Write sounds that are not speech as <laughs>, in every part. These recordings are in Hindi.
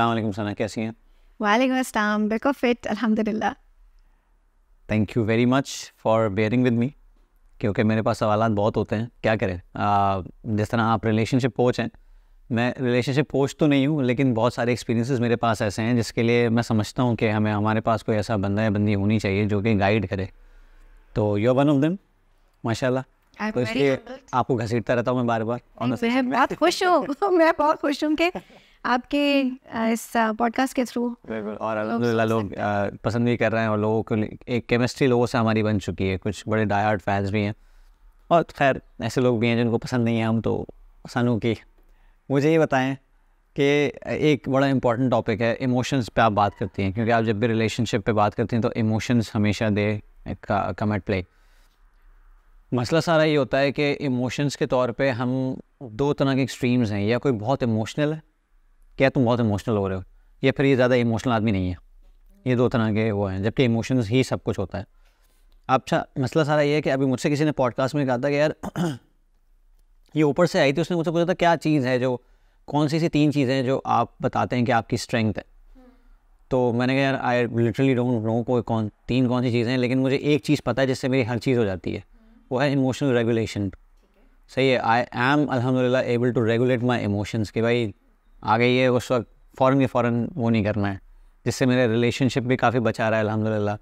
अलैक्म सना कैसी हैं वालेकुम अस्सलाम बिल्कुल फिट अल्हम्दुलिल्लाह thank you very much for bearing with me क्योंकि मेरे पास सवाल बहुत होते हैं क्या करें जिस तरह आप रिलेशनशिप कोच हैं मैं रिलेशनशिप कोच तो नहीं हूँ लेकिन बहुत सारे एक्सपीरियंसेस मेरे पास ऐसे हैं जिसके लिए मैं समझता हूँ कि हमें हमारे पास कोई ऐसा बंदा या बंदी होनी चाहिए जो कि गाइड करे तो यू वन ऑफ देम माशाल्लाह तो इसलिए आपको घसीटता रहता हूँ मैं बार बार मैं बहुत खुश हूँ <laughs> मैं बहुत खुश हूँ कि आपके हम्म। इस पॉडकास्ट के थ्रू और अलहमदिल्ला लोग पसंद भी कर रहे हैं और लोगों को एक केमिस्ट्री लोगों से हमारी बन चुकी है कुछ बड़े डाई फैंस भी हैं और खैर ऐसे लोग भी हैं जिनको पसंद नहीं है हम तो सानू की मुझे ये बताएं कि एक बड़ा इंपॉर्टेंट टॉपिक है इमोशंस पे आप बात करती हैं क्योंकि आप जब भी रिलेशनशिप पे बात करती हैं तो इमोशंस हमेशा दे कम एट प्ले मसला सारा ये होता है कि इमोशंस के तौर पे हम दो तरह के एक्सट्रीम्स हैं या कोई बहुत इमोशनल है क्या तुम बहुत इमोशनल हो रहे हो या फिर ये ज़्यादा इमोशनल आदमी नहीं है ये दो तरह के वो हैं जबकि इमोशंस ही सब कुछ होता है अच्छा मसला सारा ये है कि अभी मुझसे किसी ने पॉडकास्ट में कहा था कि यार <clears throat> ये ऊपर से आई थी उसने मुझसे पूछा था क्या चीज़ है जो कौन सी सी तीन चीज़ें जो आप बताते हैं कि आपकी स्ट्रेंथ है तो मैंने कहा यार आई लिटरली डोंट नो कोई कौन तीन कौन सी चीज़ें हैं लेकिन मुझे एक चीज़ पता है जिससे मेरी हर चीज़ हो जाती है वो है इमोशनल रेगुलेशन सही है आई एम अलहमदिल्ला able to regulate my emotions कि भाई आ गई है उस वक्त फ़ौरन के फ़ौर वो नहीं करना है जिससे मेरे रिलेशनशिप भी काफ़ी बचा रहा है अलहमदिल्ला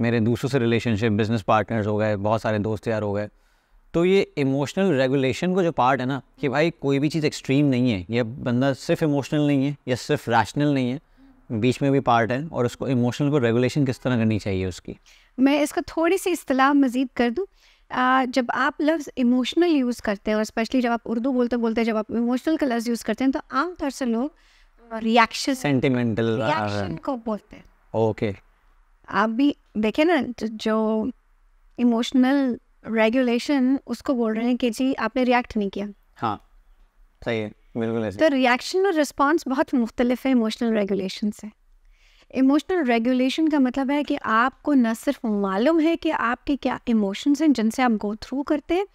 मेरे दूसरों से रिलेशनशिप बिज़नेस पार्टनर्स हो गए बहुत सारे दोस्त यार हो गए तो ये इमोशनल रेगुलेशन का जो पार्ट है ना कि भाई कोई भी चीज़ एक्सट्रीम नहीं है ये बंदा सिर्फ इमोशनल नहीं है या सिर्फ रैशनल नहीं है बीच में भी पार्ट है और उसको इमोशनल को रेगुलेशन किस तरह करनी चाहिए उसकी मैं इसको थोड़ी सी असलाह मज़ीद कर दूँ जब आप लफ्ज़ इमोशनल यूज़ करते हैं और स्पेशली जब आप उर्दू बोलते बोलते जब आप इमोशनल का लफ्ज़ यूज़ करते हैं तो आमतौर से लोग रिएक्शन सेंटिमेंटल रिएक्शन को बोलते हैं ओके आप भी देखें ना जो इमोशनल रेगुलेशन उसको बोल रहे हैं कि जी आपने रिएक्ट नहीं किया हाँ सही है बिल्कुल तो रिएक्शन और रिस्पॉन्स बहुत मुख्तलिफ है इमोशनल रेगुलेशन से इमोशनल रेगुलेशन का मतलब है कि आपको न सिर्फ मालूम है कि आपके क्या इमोशंस हैं जिनसे आप गो थ्रू करते हैं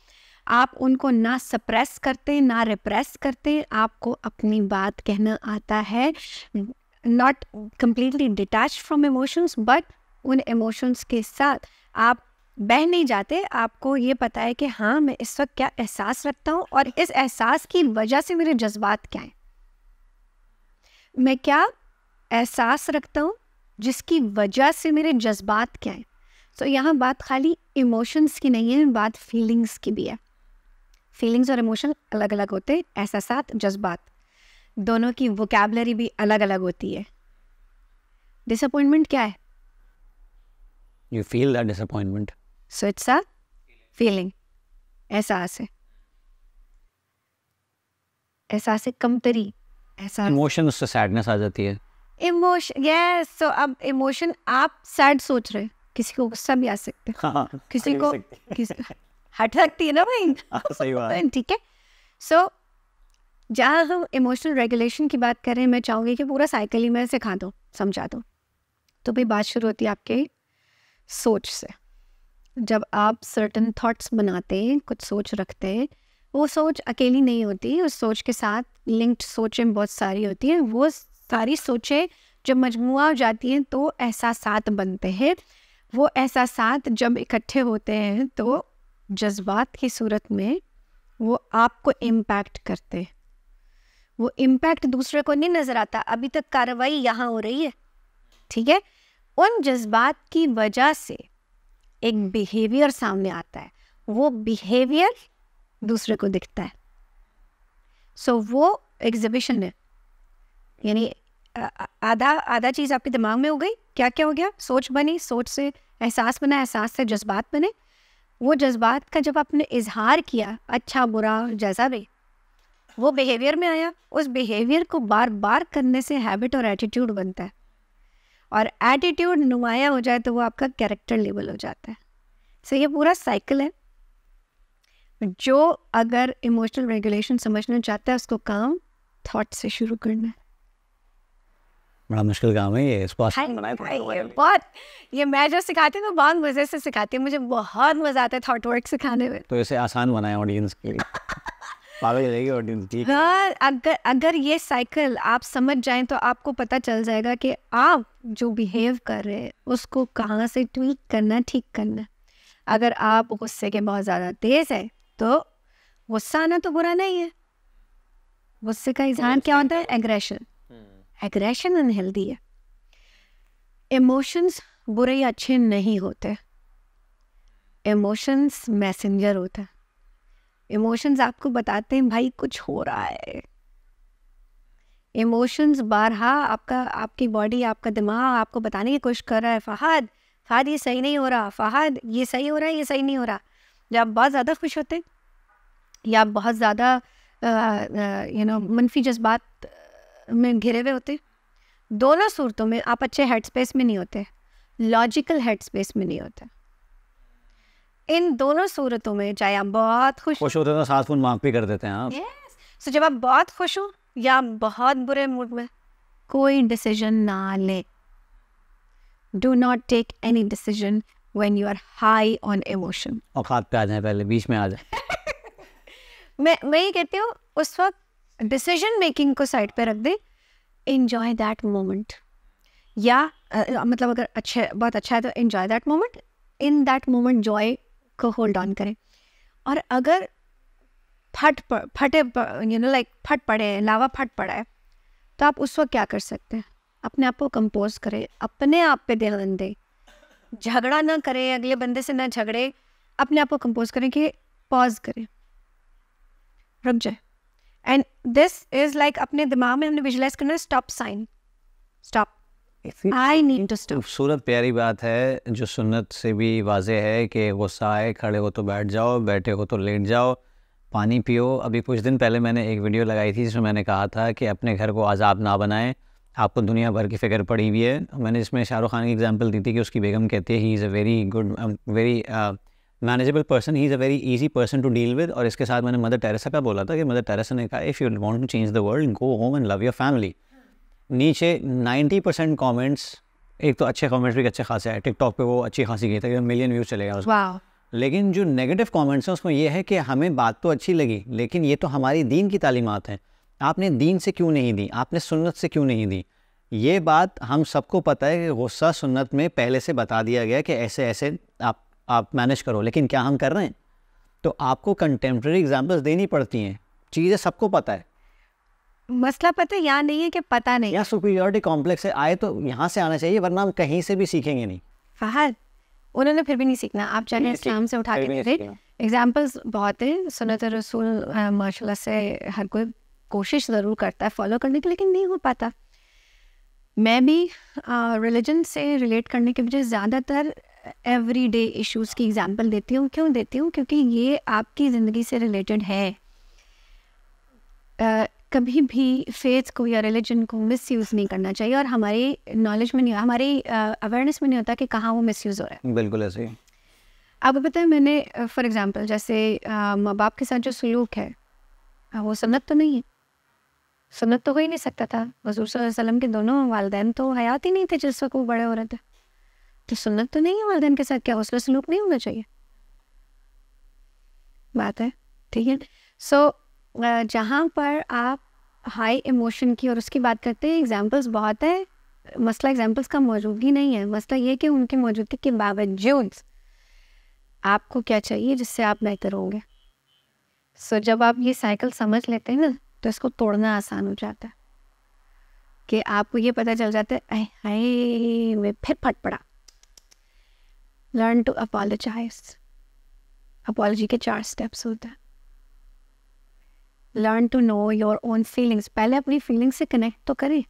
आप उनको ना सप्रेस करते ना रिप्रेस करते आपको अपनी बात कहना आता है not completely detach from emotions but उन इमोशंस के साथ आप बह नहीं जाते आपको ये पता है कि हाँ मैं इस वक्त क्या एहसास रखता हूँ और इस एहसास की वजह से मेरे जज्बात क्या हैं मैं क्या एहसास रखता हूँ जिसकी वजह से मेरे जज्बात क्या हैं तो so, यहाँ बात खाली इमोशंस की नहीं है बात फीलिंग्स की भी है फीलिंग्स और इमोशन अलग अलग होते हैं एहसास जज्बात दोनों की वोकेबलरी भी अलग अलग होती है डिसअपॉइंटमेंट क्या है you feel that disappointment so it's a feeling एहसास है एहसास कमतरी एहसास इमोशन उससे सैडनेस आ जाती है इमोशन यस सो अब इमोशन आप सैड सोच रहे किसी को गुस्सा भी आ सकते हाँ, हाँ किसी को हट सकती है ना भाई हाँ, सही बात <laughs> ठीक है सो जहाँ हम इमोशनल रेगुलेशन की बात करें मैं चाहूँगी कि पूरा साइकिल ही मैं सिखा दो समझा दो तो भाई बात शुरू होती है आपके सोच से जब आप सर्टन थॉट्स बनाते हैं कुछ सोच रखते हैं वो सोच अकेली नहीं होती उस सोच के साथ लिंक्ड सोचें बहुत सारी होती हैं वो सारी सोचें जब मजमू हो जाती हैं तो एहसास बनते हैं वो एहसास जब इकट्ठे होते हैं तो जज्बात की सूरत में वो आपको इम्पैक्ट करते हैं वो इम्पैक्ट दूसरे को नहीं नज़र आता अभी तक कार्रवाई यहाँ हो रही है ठीक है उन जज्बात की वजह से एक बिहेवियर सामने आता है वो बिहेवियर दूसरे को दिखता है सो so, वो एग्जिबिशन है यानी आधा आधा चीज़ आपके दिमाग में हो गई क्या क्या हो गया सोच बनी सोच से एहसास बना एहसास से जज्बात बने वो जज्बात का जब आपने इजहार किया अच्छा बुरा जैसा भी वो बिहेवियर में आया उस बिहेवियर को बार बार करने से हैबिट और एटीट्यूड बनता है और एटीट्यूड नुमाया हो जाए तो वो आपका कैरेक्टर लेवल हो जाता है सो so, ये पूरा साइकिल है जो अगर इमोशनल रेगुलेशन समझना चाहता है उसको काम थॉट से शुरू करना है बड़ा मुश्किल काम है ये इसको आसान बहुत ये मैं जो सिखाती हूँ तो बहुत मज़े से सिखाती हूँ मुझे बहुत मज़ा आता है थॉट वर्क सिखाने में तो इसे आसान बनाए ऑडियंस के लिए <laughs> हाँ, अगर अगर ये साइकिल आप समझ जाए तो आपको पता चल जाएगा कि आप जो बिहेव कर रहे हैं उसको कहाँ से ट्वीट करना ठीक करना अगर आप गुस्से के बहुत ज़्यादा तेज़ है तो गुस्सा आना तो बुरा नहीं है गुस्से का तो इजहार क्या होता है एग्रेशन एग्रेशन अनहेल्दी है इमोशंस बुरे या अच्छे नहीं होते इमोशंस मैसेंजर होते हैं इमोशंस आपको बताते हैं भाई कुछ हो रहा है इमोशंस बारहा आपका आपकी बॉडी आपका दिमाग आपको बताने की कोशिश कर रहा है फहद फहद ये सही नहीं हो रहा फहद ये सही हो रहा है ये सही नहीं हो रहा जब आप बहुत ज़्यादा खुश होते या आप बहुत ज़्यादा यू नो मनफी जज्बात में घिरे हुए होते दोनों सूरतों में आप अच्छे हेड स्पेस में नहीं होते लॉजिकल हेड स्पेस में नहीं होते इन दोनों सूरतों में चाहे आप बहुत खुश खुश होते तो साथ फोन माफ भी कर देते हैं आप yes. so, जब आप बहुत खुश हो या बहुत बुरे मूड में कोई डिसीजन ना ले do not take any decision when you are high on emotion और हाथ पे आ जाए पहले बीच में आ जाए <laughs> मैं मैं ये कहती हूँ उस वक्त डिसीजन मेकिंग को साइड पे रख दें इन्जॉय दैट मोमेंट या मतलब अगर अच्छे बहुत अच्छा है तो enjoy that moment in that moment joy को होल्ड ऑन करें और अगर फट फटे यू नो लाइक फट पड़े हैं लावा फट पड़ा है तो आप उस वक्त क्या कर सकते हैं अपने आप को कंपोज करें अपने आप पे ध्यान दें झगड़ा ना करें अगले बंदे से ना झगड़े अपने आप को कंपोज करें कि पॉज करें रुक जाए एंड दिस इज लाइक अपने दिमाग में हमने विजुलाइज करना है stop sign stop I need to stop खूबसूरत प्यारी बात है जो सुन्नत से भी वाजे है कि गुस्सा आए खड़े हो तो बैठ जाओ बैठे हो तो लेट जाओ पानी पियो अभी कुछ दिन पहले मैंने एक वीडियो लगाई थी जिसमें मैंने कहा था कि अपने घर को आज़ाब ना बनाएं आपको दुनिया भर की फ़िक्र पड़ी हुई है मैंने इसमें शाहरुख खान की एग्जांपल दी थी कि उसकी बेगम कहती है he is a very good very manageable person he is a very easy person to deal with और इसके साथ मैंने मदर टेरेसा का बोला था कि मदर टेरेसा ने कहा if you want to change the world go home and love your family नीचे नाइन्टी परसेंट कॉमेंट्स एक तो अच्छे कॉमेंट्स भी अच्छे खासे हैं टिकटॉक पे वो अच्छी खासी गई थी मिलियन व्यूज चले गए उसको लेकिन जो नेगेटिव कॉमेंट्स हैं उसमें यह है कि हमें बात तो अच्छी लगी लेकिन ये तो हमारी दीन की तालीमत हैं आपने दीन से क्यों नहीं दी आपने सुन्नत से क्यों नहीं दी ये बात हम सबको पता है कि गुस्सा सुन्नत में पहले से बता दिया गया कि ऐसे ऐसे आप आप मैनेज करो लेकिन क्या हम कर रहे हैं तो आपको कंटेम्प्रेरी एग्जाम्पल्स देनी पड़ती हैं चीज़ें सबको पता है मसला पता यहाँ नहीं है कि पता नहीं यहाँ सुपीरियरिटी कॉम्प्लेक्स है आए तो यहाँ से आना चाहिए वरना हम कहीं से भी सीखेंगे नहीं फहद उन्होंने फिर भी नहीं सीखना आप चाहे इस्लाम से उठा के एग्जाम्पल्स बहुत हैं सुनत रसूल माशाल्लाह से हर कोई कोशिश ज़रूर करता है फॉलो करने की लेकिन नहीं हो पाता मैं भी रिलीजन से रिलेट करने के बजाय ज़्यादातर एवरी डे इशूज़ की एग्जाम्पल देती हूँ क्यों देती हूँ क्योंकि ये आपकी ज़िंदगी से रिलेटेड है कभी भी फेथ को या रिलीजन को मिस यूज़ नहीं करना चाहिए और हमारे नॉलेज में नहीं हमारे अवेयरनेस में नहीं होता कि कहाँ वो मिस यूज़ हो रहा है बिल्कुल ऐसे आपको पता है मैंने फॉर एग्ज़ाम्पल जैसे माँ बाप के साथ जो सलूक है वो सन्नत तो नहीं है सन्नत तो हो ही नहीं सकता था हजूर वसल्लम के दोनों वालदेन तो हयात ही नहीं थे जिस वक्त वो बड़े हो रहे थे तो सुन्नत तो नहीं है वालदेन के साथ क्या हौसला सलूक नहीं होना चाहिए बात है ठीक है सो जहाँ पर आप हाई इमोशन की और उसकी बात करते हैं एग्जाम्पल्स बहुत है मसला एग्जाम्पल्स का मौजूद ही नहीं है मसला ये कि उनकी मौजूदगी के बावजूद आपको क्या चाहिए जिससे आप बेहतर होंगे सो so, जब आप ये साइकिल समझ लेते हैं ना तो इसको तोड़ना आसान हो जाता है कि आपको ये पता चल जाता है हाय मैं फिर फट पड़ा लर्न टू अपॉलोजाइज अपॉलोजी के चार स्टेप्स होते हैं learn to know your own feelings पहले अपनी फीलिंग्स से कनेक्ट तो करें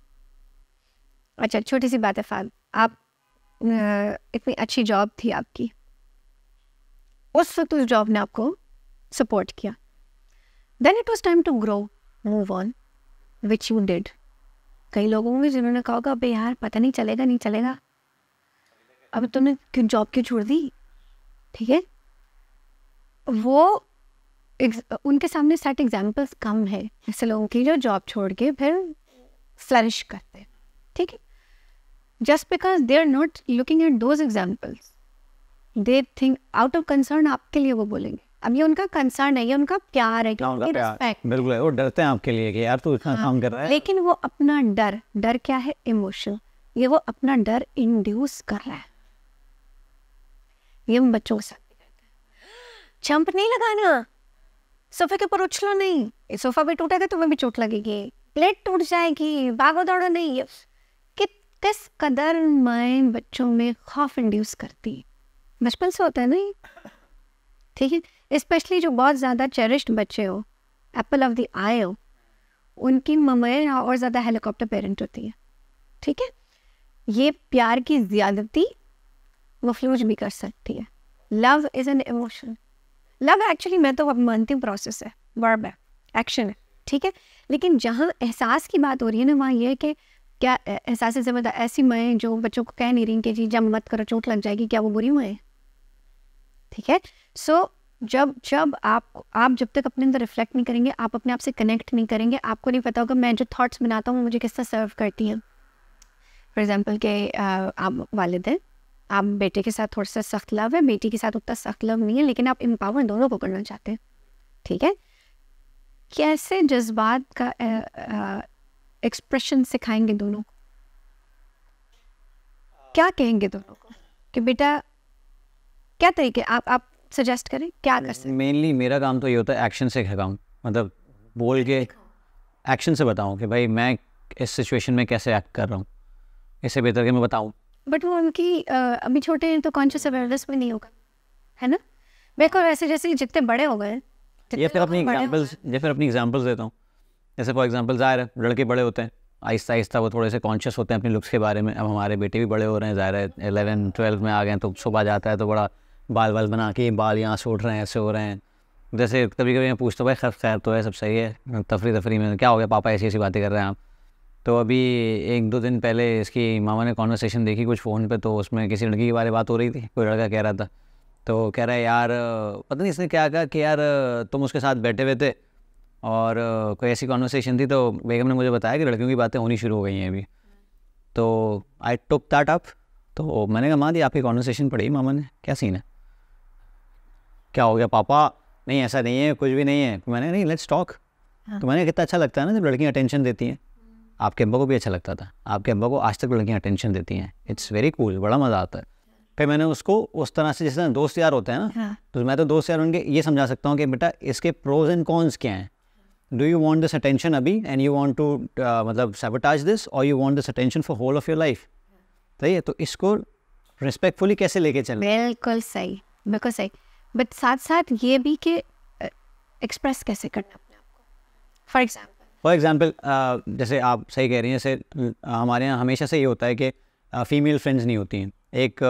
अच्छा छोटी सी बात है फाद आप इतनी अच्छी जॉब थी आपकी उस वक्त उस जॉब ने आपको सपोर्ट किया then it was time to grow move on which you did कई लोगों में जिन्होंने कहा होगा अब यार पता नहीं चलेगा नहीं चलेगा अब तुमने क्यों जॉब क्यों छोड़ दी ठीक है वो उनके सामने सेट एग्जाम्पल्स कम है ऐसे लोगों की जो जॉब छोड़ के फिर फ्लरिश करते हैं ठीक है just because they are not looking at those examples they think out of concern आपके लिए वो बोलेंगे अब ये उनका कंसर्न नहीं है उनका प्यार है हाँ, बिल्कुल है वो डरते हैं आपके लिए कि यार तू इतना हाँ, काम कर रहा है लेकिन वो अपना डर डर क्या है इमोशन ये वो अपना डर इंड्यूस कर रहा है ये हम बच्चों के साथ भी करते हैं नहीं लगाना सोफे के ऊपर उछलो नहीं सोफा भी टूटेगा तुम्हें भी चोट लगेगी प्लेट टूट जाएगी भागो दौड़ो नहीं कि किस कदर मैं बच्चों में खौफ इंड्यूस करती बचपन से होता है नहीं ठीक है स्पेशली जो बहुत ज़्यादा चेरिश्ड बच्चे हो एप्पल ऑफ द आई हो उनकी ममे और ज़्यादा हेलीकॉप्टर पेरेंट होती है ठीक है ये प्यार की ज़्यादती मफलूज भी कर सकती है love is an emotion love actually मैं तो अब मानती हूँ प्रोसेस है वर्ब है एक्शन है ठीक है लेकिन जहाँ एहसास की बात हो रही है ना वहाँ यह है कि क्या एहसास मतलब ऐसी माएँ जो बच्चों को कह नहीं रही कि जी जब मत करो चोट लग जाएगी क्या वो बुरी माएँ ठीक है सो so, जब जब आप आप जब तक अपने अंदर रिफ्लेक्ट नहीं करेंगे आप अपने आप से कनेक्ट नहीं करेंगे आपको नहीं पता होगा मैं जो थॉट्स बनाता हूँ मुझे किस तरह सर्व करती हैं फॉर एग्ज़ाम्पल के आप वालद हैं आप बेटे के साथ थोड़ा सा सख्त लव है बेटी के साथ उतना सख्त लव नहीं है लेकिन आप एम्पावर दोनों को करना चाहते हैं ठीक है कैसे जज्बात का एक्सप्रेशन सिखाएंगे दोनों को क्या कहेंगे दोनों को कि बेटा क्या तरीके आप आप सजेस्ट करें क्या कर सकते मेनली मेरा काम तो ये होता है एक्शन से काम मतलब बोल के एक्शन से बताऊं कि भाई मैं इस सिचुएशन में कैसे एक्ट कर रहा हूँ इससे बेहतर कि मैं बताऊँ बट वो उनकी अभी छोटे हैं तो कॉन्शियस अवेयरनेस में नहीं होगा है ना बिल्कुल ऐसे जैसे जितने बड़े हो गए या फिर अपनी एग्जाम्पल्स या फिर अपनी एग्जाम्पल्स देता हूँ जैसे फॉर एग्जाम्पल ज़ाहिर है लड़के बड़े होते हैं आहिस्ता आहिस्ता वो थोड़े से कॉन्शियस होते हैं अपने लुक्स के बारे में अब हमारे बेटे भी बड़े हो रहे हैं ज़ाहिर है एलेवन ट्वेल्व में आ गए तो सुबह जाता है तो बड़ा बाल बाल बना के बाल यहाँ से उठ रहे हैं ऐसे हो रहे हैं जैसे कभी कभी मैं पूछता हूँ भाई खैर तो है सब सही है तफरी तफरी में क्या हो गया पापा ऐसी ऐसी बातें कर रहे हैं आप तो अभी एक दो दिन पहले इसकी मामा ने कॉन्वर्सेशन देखी कुछ फ़ोन पे तो उसमें किसी लड़की के बारे में बात हो रही थी कोई लड़का कह रहा था तो कह रहा है यार पता नहीं इसने क्या कहा कि यार तुम उसके साथ बैठे हुए थे और कोई ऐसी कॉन्वर्सेशन थी तो बेगम ने मुझे बताया कि लड़कियों की बातें होनी शुरू हो गई हैं अभी तो आई टुक दैट अप तो मैंने कहा माँ दी आपकी कॉन्वर्सेशन पढ़ी मामा ने क्या सीन है क्या हो गया पापा नहीं ऐसा नहीं है कुछ भी नहीं है मैंने नहीं लेट्स टॉक हाँ। तो मैंने कितना अच्छा लगता है ना जब लड़कियाँ अटेंशन देती हैं आपके अम्बा को भी अच्छा लगता था आपके अम्बा को आज तक लड़कियाँ अटेंशन देती हैं इट्स वेरी कूल बड़ा मज़ा आता है फिर मैंने उसको उस तरह से जैसे दोस्त यार होते हैं ना हाँ. तो मैं तो दोस्त यार उनके ये समझा सकता हूँ कि बेटा इसके प्रोज एंड कॉन्स क्या हैं do you want this attention अभी एंड यू वॉन्ट टू मतलब सेबोटाज दिस और you want this attention for whole of your life सही है तो इसको रिस्पेक्टफुली कैसे लेके चल बिल्कुल सही बिल्कुल सही बट साथ साथ ये भी कि एक्सप्रेस uh, कैसे करना अपने for example for example uh, जैसे आप सही कह रही हैं जैसे हमारे यहाँ हमेशा से ये होता है कि फ़ीमेल फ्रेंड्स नहीं होती हैं एक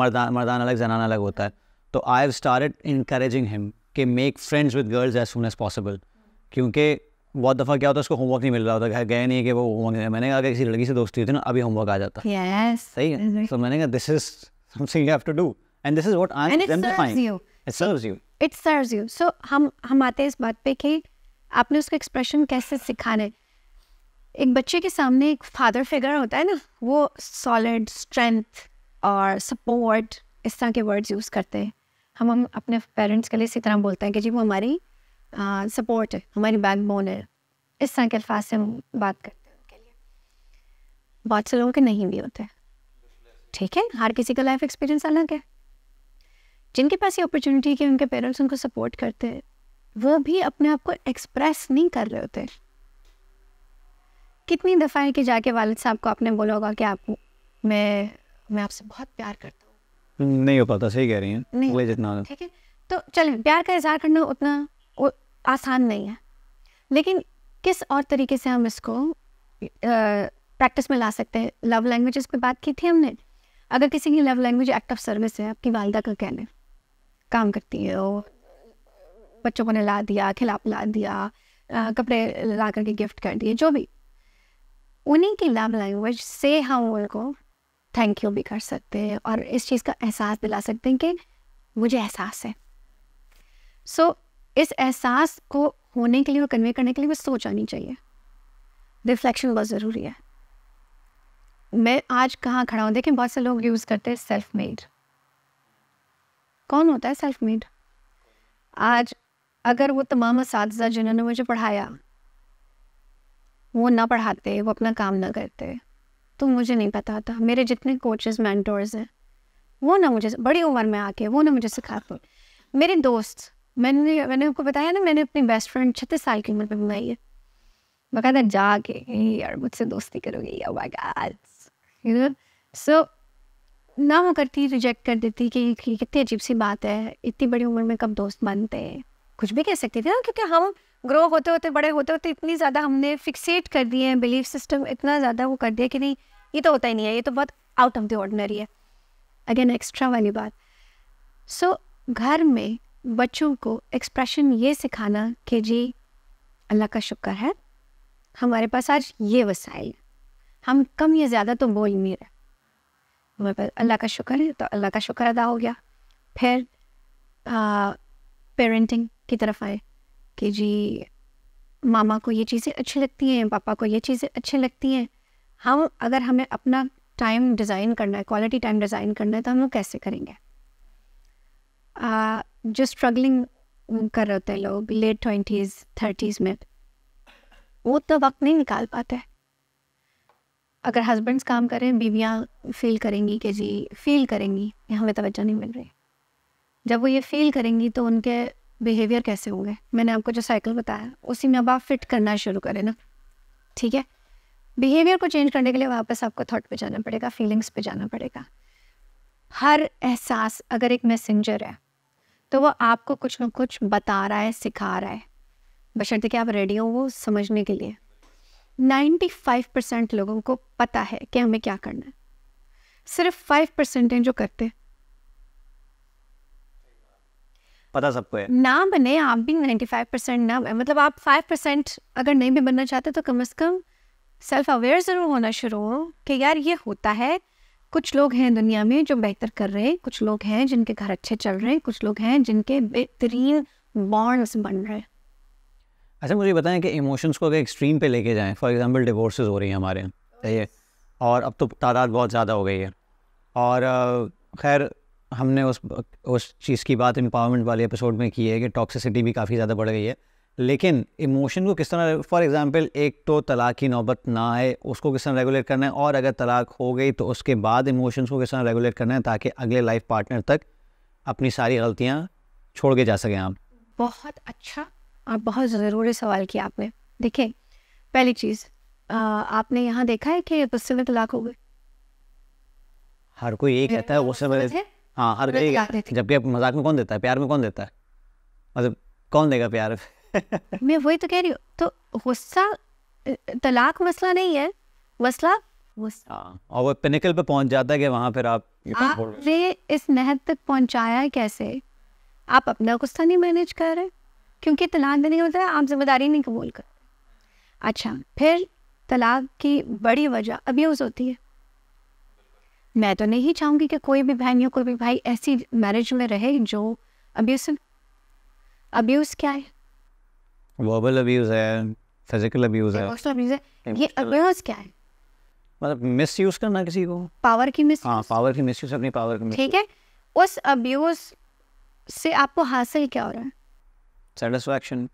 मर्दा मर्दान अलग जनाना अलग होता है तो I have start increasing him कि make friends with girls as soon as possible क्योंकि बहुत दफ़ा क्या होता है उसको होमवर्क नहीं मिल रहा होता घर गए नहीं कि वो होमवर्क मैंने कहा किसी लड़की से दोस्ती होती ना अभी होमवर्क आ जाता yes. सही है so, मैंने कहा this is something you have to do and this is what I am it serves you it serves you so हम हम आते हैं इस बात पे कि आपने उसको एक्सप्रेशन कैसे सिखाना है एक बच्चे के सामने एक फादर फिगर होता है ना वो सॉलिड स्ट्रेंथ और सपोर्ट इस तरह के वर्ड्स यूज़ करते हैं हम हम अपने पेरेंट्स के लिए इसी तरह बोलते हैं कि जी वो हमारी सपोर्ट है हमारी बोन है इस तरह के अल्फाज से हम बात करते हैं उनके लिए बहुत से लोगों के नहीं भी होते ठीक है हर किसी का लाइफ एक्सपीरियंस अलग है जिनके पास ये अपॉर्चुनिटी है कि उनके पेरेंट्स उनको सपोर्ट करते हैं वो भी अपने आप को एक्सप्रेस नहीं कर रहे होते कितनी दफ़ा है कि जाके वालिद साहब को आपने बोला होगा कि आप मैं मैं आपसे बहुत प्यार करता हूँ नहीं हो पाता सही कह रही हैं नहीं जितना ठीक है तो चलें प्यार का इजहार करना उतना आसान नहीं है लेकिन किस और तरीके से हम इसको प्रैक्टिस में ला सकते हैं लव लैंग्वेजेस पे बात की थी हमने अगर किसी की love language act of service है आपकी वालदा का कहने काम करती है और बच्चों को नहला दिया खिला पिला दिया कपड़े ला करके गिफ्ट कर दिए जो भी उन्हीं की लव लैंग्वेज से हम उनको थैंक यू भी कर सकते हैं और इस चीज़ का एहसास दिला सकते हैं कि मुझे एहसास है सो so, इस एहसास को होने के लिए और कन्वे करने के लिए बस सोच आनी चाहिए रिफ्लेक्शन बहुत ज़रूरी है मैं आज कहाँ खड़ा हूँ देखें बहुत से लोग यूज़ करते हैं सेल्फ मेड कौन होता है सेल्फ मेड आज अगर वो तमाम इस जिन्होंने मुझे पढ़ाया वो ना पढ़ाते वो अपना काम ना करते तो मुझे नहीं पता था मेरे जितने कोचेस मैंटोर्स हैं वो ना मुझे बड़ी उम्र में आके वो ना मुझे सिखाते मेरे दोस्त मैंने मैंने आपको बताया ना मैंने अपनी बेस्ट फ्रेंड छत्तीस साल की उम्र में बनाई है बकायदा जाके यार मुझसे दोस्ती करोगे या यू नो सो ना वो करती रिजेक्ट कर देती कि कितनी अजीब सी बात है इतनी बड़ी उम्र में कब दोस्त बनते हैं कुछ भी कह सकती थी ना क्योंकि हम ग्रो होते होते बड़े होते होते इतनी ज़्यादा हमने फिक्सेट कर दिए हैं बिलीफ सिस्टम इतना ज़्यादा वो कर दिया कि नहीं ये तो होता ही नहीं है ये तो बहुत आउट ऑफ द ऑर्डनरी है अगेन एक्स्ट्रा वाली बात सो so, घर में बच्चों को एक्सप्रेशन ये सिखाना कि जी अल्लाह का शुक्र है हमारे पास आज ये वसाइल है हम कम या ज़्यादा तो बोल नहीं रहे हमारे पास अल्लाह का शुक्र है तो अल्लाह का शुक्र अदा हो गया फिर पेरेंटिंग की तरफ आए कि जी मामा को ये चीज़ें अच्छी लगती हैं पापा को ये चीज़ें अच्छी लगती हैं हम अगर हमें अपना टाइम डिज़ाइन करना है क्वालिटी टाइम डिज़ाइन करना है तो हम वो कैसे करेंगे आ, जो स्ट्रगलिंग कर रहे होते हैं लोग लेट ट्वेंटीज़ थर्टीज़ में वो तो वक्त नहीं निकाल पाते अगर हस्बैंड्स काम करें बीवियाँ फील करेंगी कि जी फील करेंगी हमें तोज्जा नहीं मिल रही जब वो ये फील करेंगी तो उनके बिहेवियर कैसे होंगे मैंने आपको जो साइकिल बताया उसी में अब आप फिट करना शुरू करें ना ठीक है बिहेवियर को चेंज करने के लिए वापस आपको थॉट पे जाना पड़ेगा फीलिंग्स पे जाना पड़ेगा हर एहसास अगर एक मैसेंजर है तो वो आपको कुछ ना कुछ बता रहा है सिखा रहा है बशर्ते कि आप रेडी हो वो समझने के लिए 95 परसेंट लोगों को पता है कि हमें क्या करना है सिर्फ 5 परसेंट हैं जो करते हैं पता सबको है ना बने आप भी 95 परसेंट ना मतलब आप 5 परसेंट अगर नहीं भी बनना चाहते तो कम से कम सेल्फ अवेयर ज़रूर होना शुरू हो कि यार ये होता है कुछ लोग हैं दुनिया में जो बेहतर कर रहे हैं कुछ लोग हैं जिनके घर अच्छे चल रहे हैं कुछ लोग हैं जिनके बेहतरीन बॉन्ड्स बन रहे हैं अच्छा मुझे बताएं कि इमोशंस को अगर एक्सट्रीम पे लेके जाएं फॉर एग्जांपल डिवोर्स हो रही हैं हमारे यहाँ सही है और अब तो तादाद बहुत ज़्यादा हो गई है और खैर हमने उस उस चीज़ की बात एम्पावरमेंट वाले एपिसोड में की है कि टॉक्सिसिटी भी काफ़ी ज़्यादा बढ़ गई है लेकिन इमोशन को किस तरह फॉर एग्ज़ाम्पल एक तो तलाक की नौबत ना आए उसको किस तरह रेगुलेट करना है और अगर तलाक हो गई तो उसके बाद इमोशंस को किस तरह रेगुलेट करना है ताकि अगले लाइफ पार्टनर तक अपनी सारी गलतियाँ छोड़ के जा सकें आप बहुत अच्छा और बहुत ज़रूरी सवाल किया आपने देखें पहली चीज़ आपने यहाँ देखा है कि गुस्से में तो तलाक हो गई हर कोई यही कहता है गुस्से में मतलब हाँ हर कहीं जबकि मजाक में कौन देता है प्यार में कौन देता है मतलब कौन देगा प्यार <laughs> मैं वही तो कह रही हूँ तो गुस्सा तलाक मसला नहीं है मसला गुस्सा हाँ, और वो पिनिकल पे पहुंच जाता है कि वहां फिर आप आपने इस नहद तक पहुंचाया कैसे आप अपना गुस्सा नहीं मैनेज कर रहे क्योंकि तलाक देने का मतलब आप जिम्मेदारी नहीं कबूल कर अच्छा फिर तलाक की बड़ी वजह अब्यूज़ होती है मैं तो नहीं चाहूंगी कि कोई भी बहन या कोई भी भाई ऐसी मैरिज में रहे जो अब्यूसिव अब्यूज क्या है वर्बल अब्यूज है फिजिकल अब्यूज है इमोशनल अब्यूज है ये अब्यूज क्या है मतलब मिसयूज करना किसी को पावर की मिस हां पावर की मिसयूज अपनी पावर की ठीक है उस अब्यूज से आपको हासिल क्या हो रहा है सेटिस्फैक्शन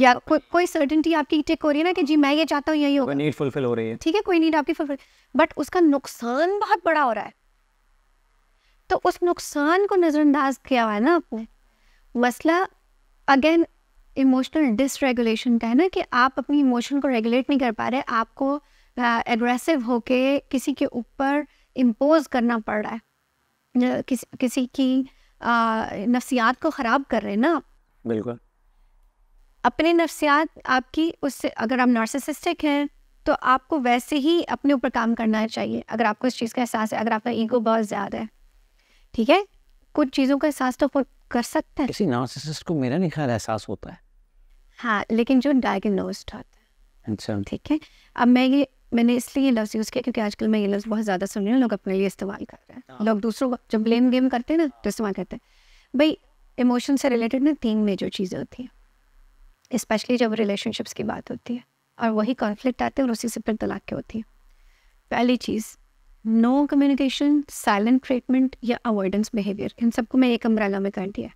या को, कोई सर्टेनिटी आपकी टिक हो रही है ना कि जी मैं ये चाहता हूँ यही होगा नीड फुलफिल हो रही है ठीक है कोई नीड आपकी फुलफिल बट उसका नुकसान बहुत बड़ा हो रहा है तो उस नुकसान को नज़रअंदाज किया हुआ है ना आपने मसला अगेन इमोशनल डिसरेगुलेशन का है ना कि आप अपनी इमोशन को रेगुलेट नहीं कर पा रहे आपको एग्रेसिव uh, होके किसी के ऊपर इम्पोज करना पड़ रहा है किस, किसी की uh, नफ्सियात को ख़राब कर रहे हैं ना बिल्कुल अपने नफसियात आपकी उससे अगर आप नार्सिसिस्टिक हैं तो आपको वैसे ही अपने ऊपर काम करना चाहिए अगर आपको इस चीज़ का एहसास है अगर आपका ईगो बहुत ज़्यादा है ठीक है कुछ चीज़ों का एहसास तो कर सकते हैं किसी नार्सिसिस्ट को मेरा नहीं ख्याल एहसास होता है हाँ लेकिन जो डायग्नोज होता है अच्छा ठीक है अब मैं ये मैंने इसलिए लफ्ज़ यूज़ किया क्योंकि आजकल मैं ये लफ्ज़ बहुत ज़्यादा सुन रही हूँ लोग अपने लिए इस्तेमाल कर रहे हैं हाँ। लोग दूसरों को जब ब्लेम गेम करते हैं ना तो इस्तेमाल करते हैं भाई इमोशन से रिलेटेड ना तीन मेजर चीज़ें होती हैं स्पेशली जब रिलेशनशिप्स की बात होती है और वही कॉन्फ्लिक्ट आते हैं और उसी से फिर तलाक के होती है पहली चीज़ नो कम्युनिकेशन साइलेंट ट्रीटमेंट या अवॉइडेंस बिहेवियर इन सबको मैं एक अम्ब्रेला में कर दिया